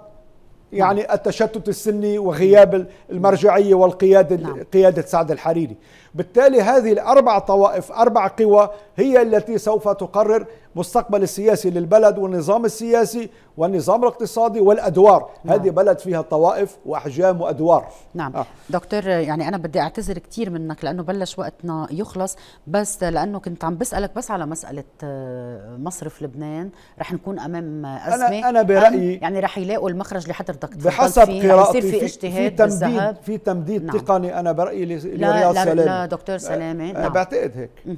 يعني نعم. التشتت السني وغياب المرجعية والقيادة نعم. قيادة سعد الحريري بالتالي هذه الأربع طوائف أربع قوى هي التي سوف تقرر مستقبل السياسي للبلد والنظام السياسي والنظام الاقتصادي والادوار نعم. هذه بلد فيها طوائف واحجام وادوار نعم آه. دكتور يعني انا بدي اعتذر كثير منك لانه بلش وقتنا يخلص بس لانه كنت عم بسالك بس على مساله آه، مصرف لبنان رح نكون امام ازمه انا انا برايي يعني رح يلاقوا المخرج لحضرتك بحسب قراءتي في, في, في تمديد في تمديد نعم. تقني انا برايي لرياض سلامه لا دكتور سلامه نعم. بعتقد هيك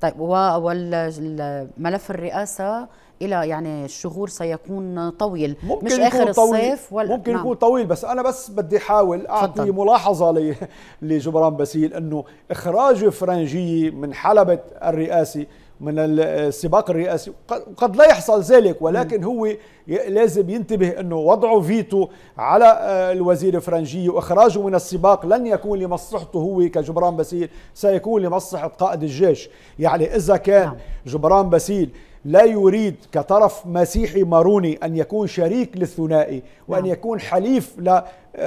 طيب والملف الرئاسه الى يعني الشهور سيكون طويل ممكن مش اخر طويل. الصيف ولا ممكن نعم. يكون طويل بس انا بس بدي احاول اعطي فضل. ملاحظه لجبران باسيل انه اخراج فرنجيه من حلبه الرئاسي من السباق الرئاسي قد لا يحصل ذلك ولكن هو لازم ينتبه أنه وضعه فيتو على آه، الوزير الفرنجي وإخراجه من السباق لن يكون لمصلحته هو كجبران باسيل سيكون لمصلحة قائد الجيش يعني إذا كان نعم. جبران باسيل لا يريد كطرف مسيحي ماروني أن يكون شريك للثنائي وأن نعم. يكون حليف آه،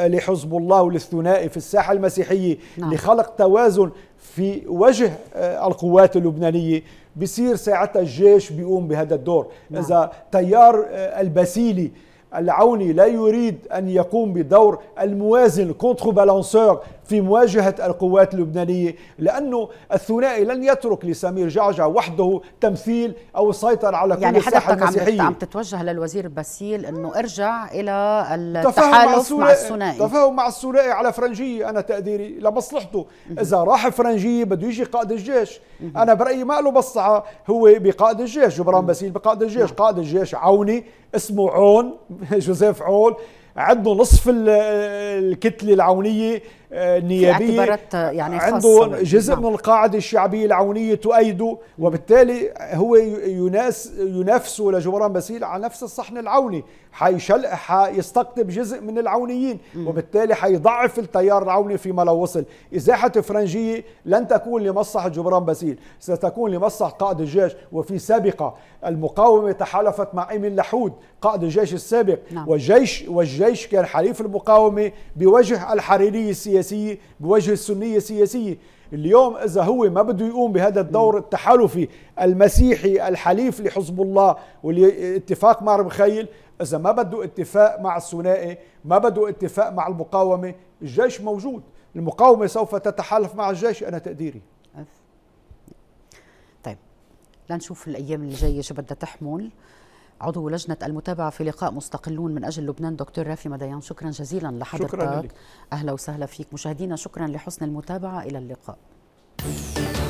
لحزب الله وللثنائي في الساحة المسيحية نعم. لخلق توازن في وجه آه، القوات اللبنانية بصير ساعتها الجيش بيقوم بهذا الدور نعم. إذا تيار آه، البسيلي العوني لا يريد أن يقوم بدور الموازن كونتر بالانسور في مواجهة القوات اللبنانية لأنه الثنائي لن يترك لسمير جعجع وحده تمثيل أو سيطر على كل يعني الساحة المسيحية عم تتوجه للوزير باسيل أنه ارجع إلى التحالف مع الثنائي تفاهم مع الثنائي على فرنجية أنا تقديري لمصلحته إذا راح فرنجية بده يجي قائد الجيش أنا برأيي ما له بصعة هو بقائد الجيش جبران باسيل بقائد الجيش قائد الجيش عوني اسمه عون جوزيف عون عنده نصف الكتلة العونية نيابيه يعني عنده جزء من القاعده الشعبيه العونيه تؤيده وبالتالي هو يناس ينافسه لجبران باسيل على نفس الصحن العوني حيشل حيستقطب جزء من العونيين وبالتالي حيضعف التيار العوني فيما لو وصل إزاحة فرنجية لن تكون لمصلحة جبران باسيل ستكون لمصلحة قائد الجيش وفي سابقة المقاومة تحالفت مع إيمن لحود قائد الجيش السابق نعم. والجيش والجيش كان حليف المقاومة بوجه الحريرية السياسية بوجه السنية السياسية اليوم إذا هو ما بده يقوم بهذا الدور التحالفي المسيحي الحليف لحزب الله والاتفاق مع ربخيل إذا ما بده اتفاق مع الثنائي ما بده اتفاق مع المقاومة الجيش موجود المقاومة سوف تتحالف مع الجيش أنا تقديري طيب لنشوف الأيام الجاية شو بدها تحمل عضو لجنة المتابعة في لقاء مستقلون من أجل لبنان دكتور رافي مديان شكرا جزيلا لحضرتك شكرا لك. أهلا وسهلا فيك مشاهدينا شكرا لحسن المتابعة إلى اللقاء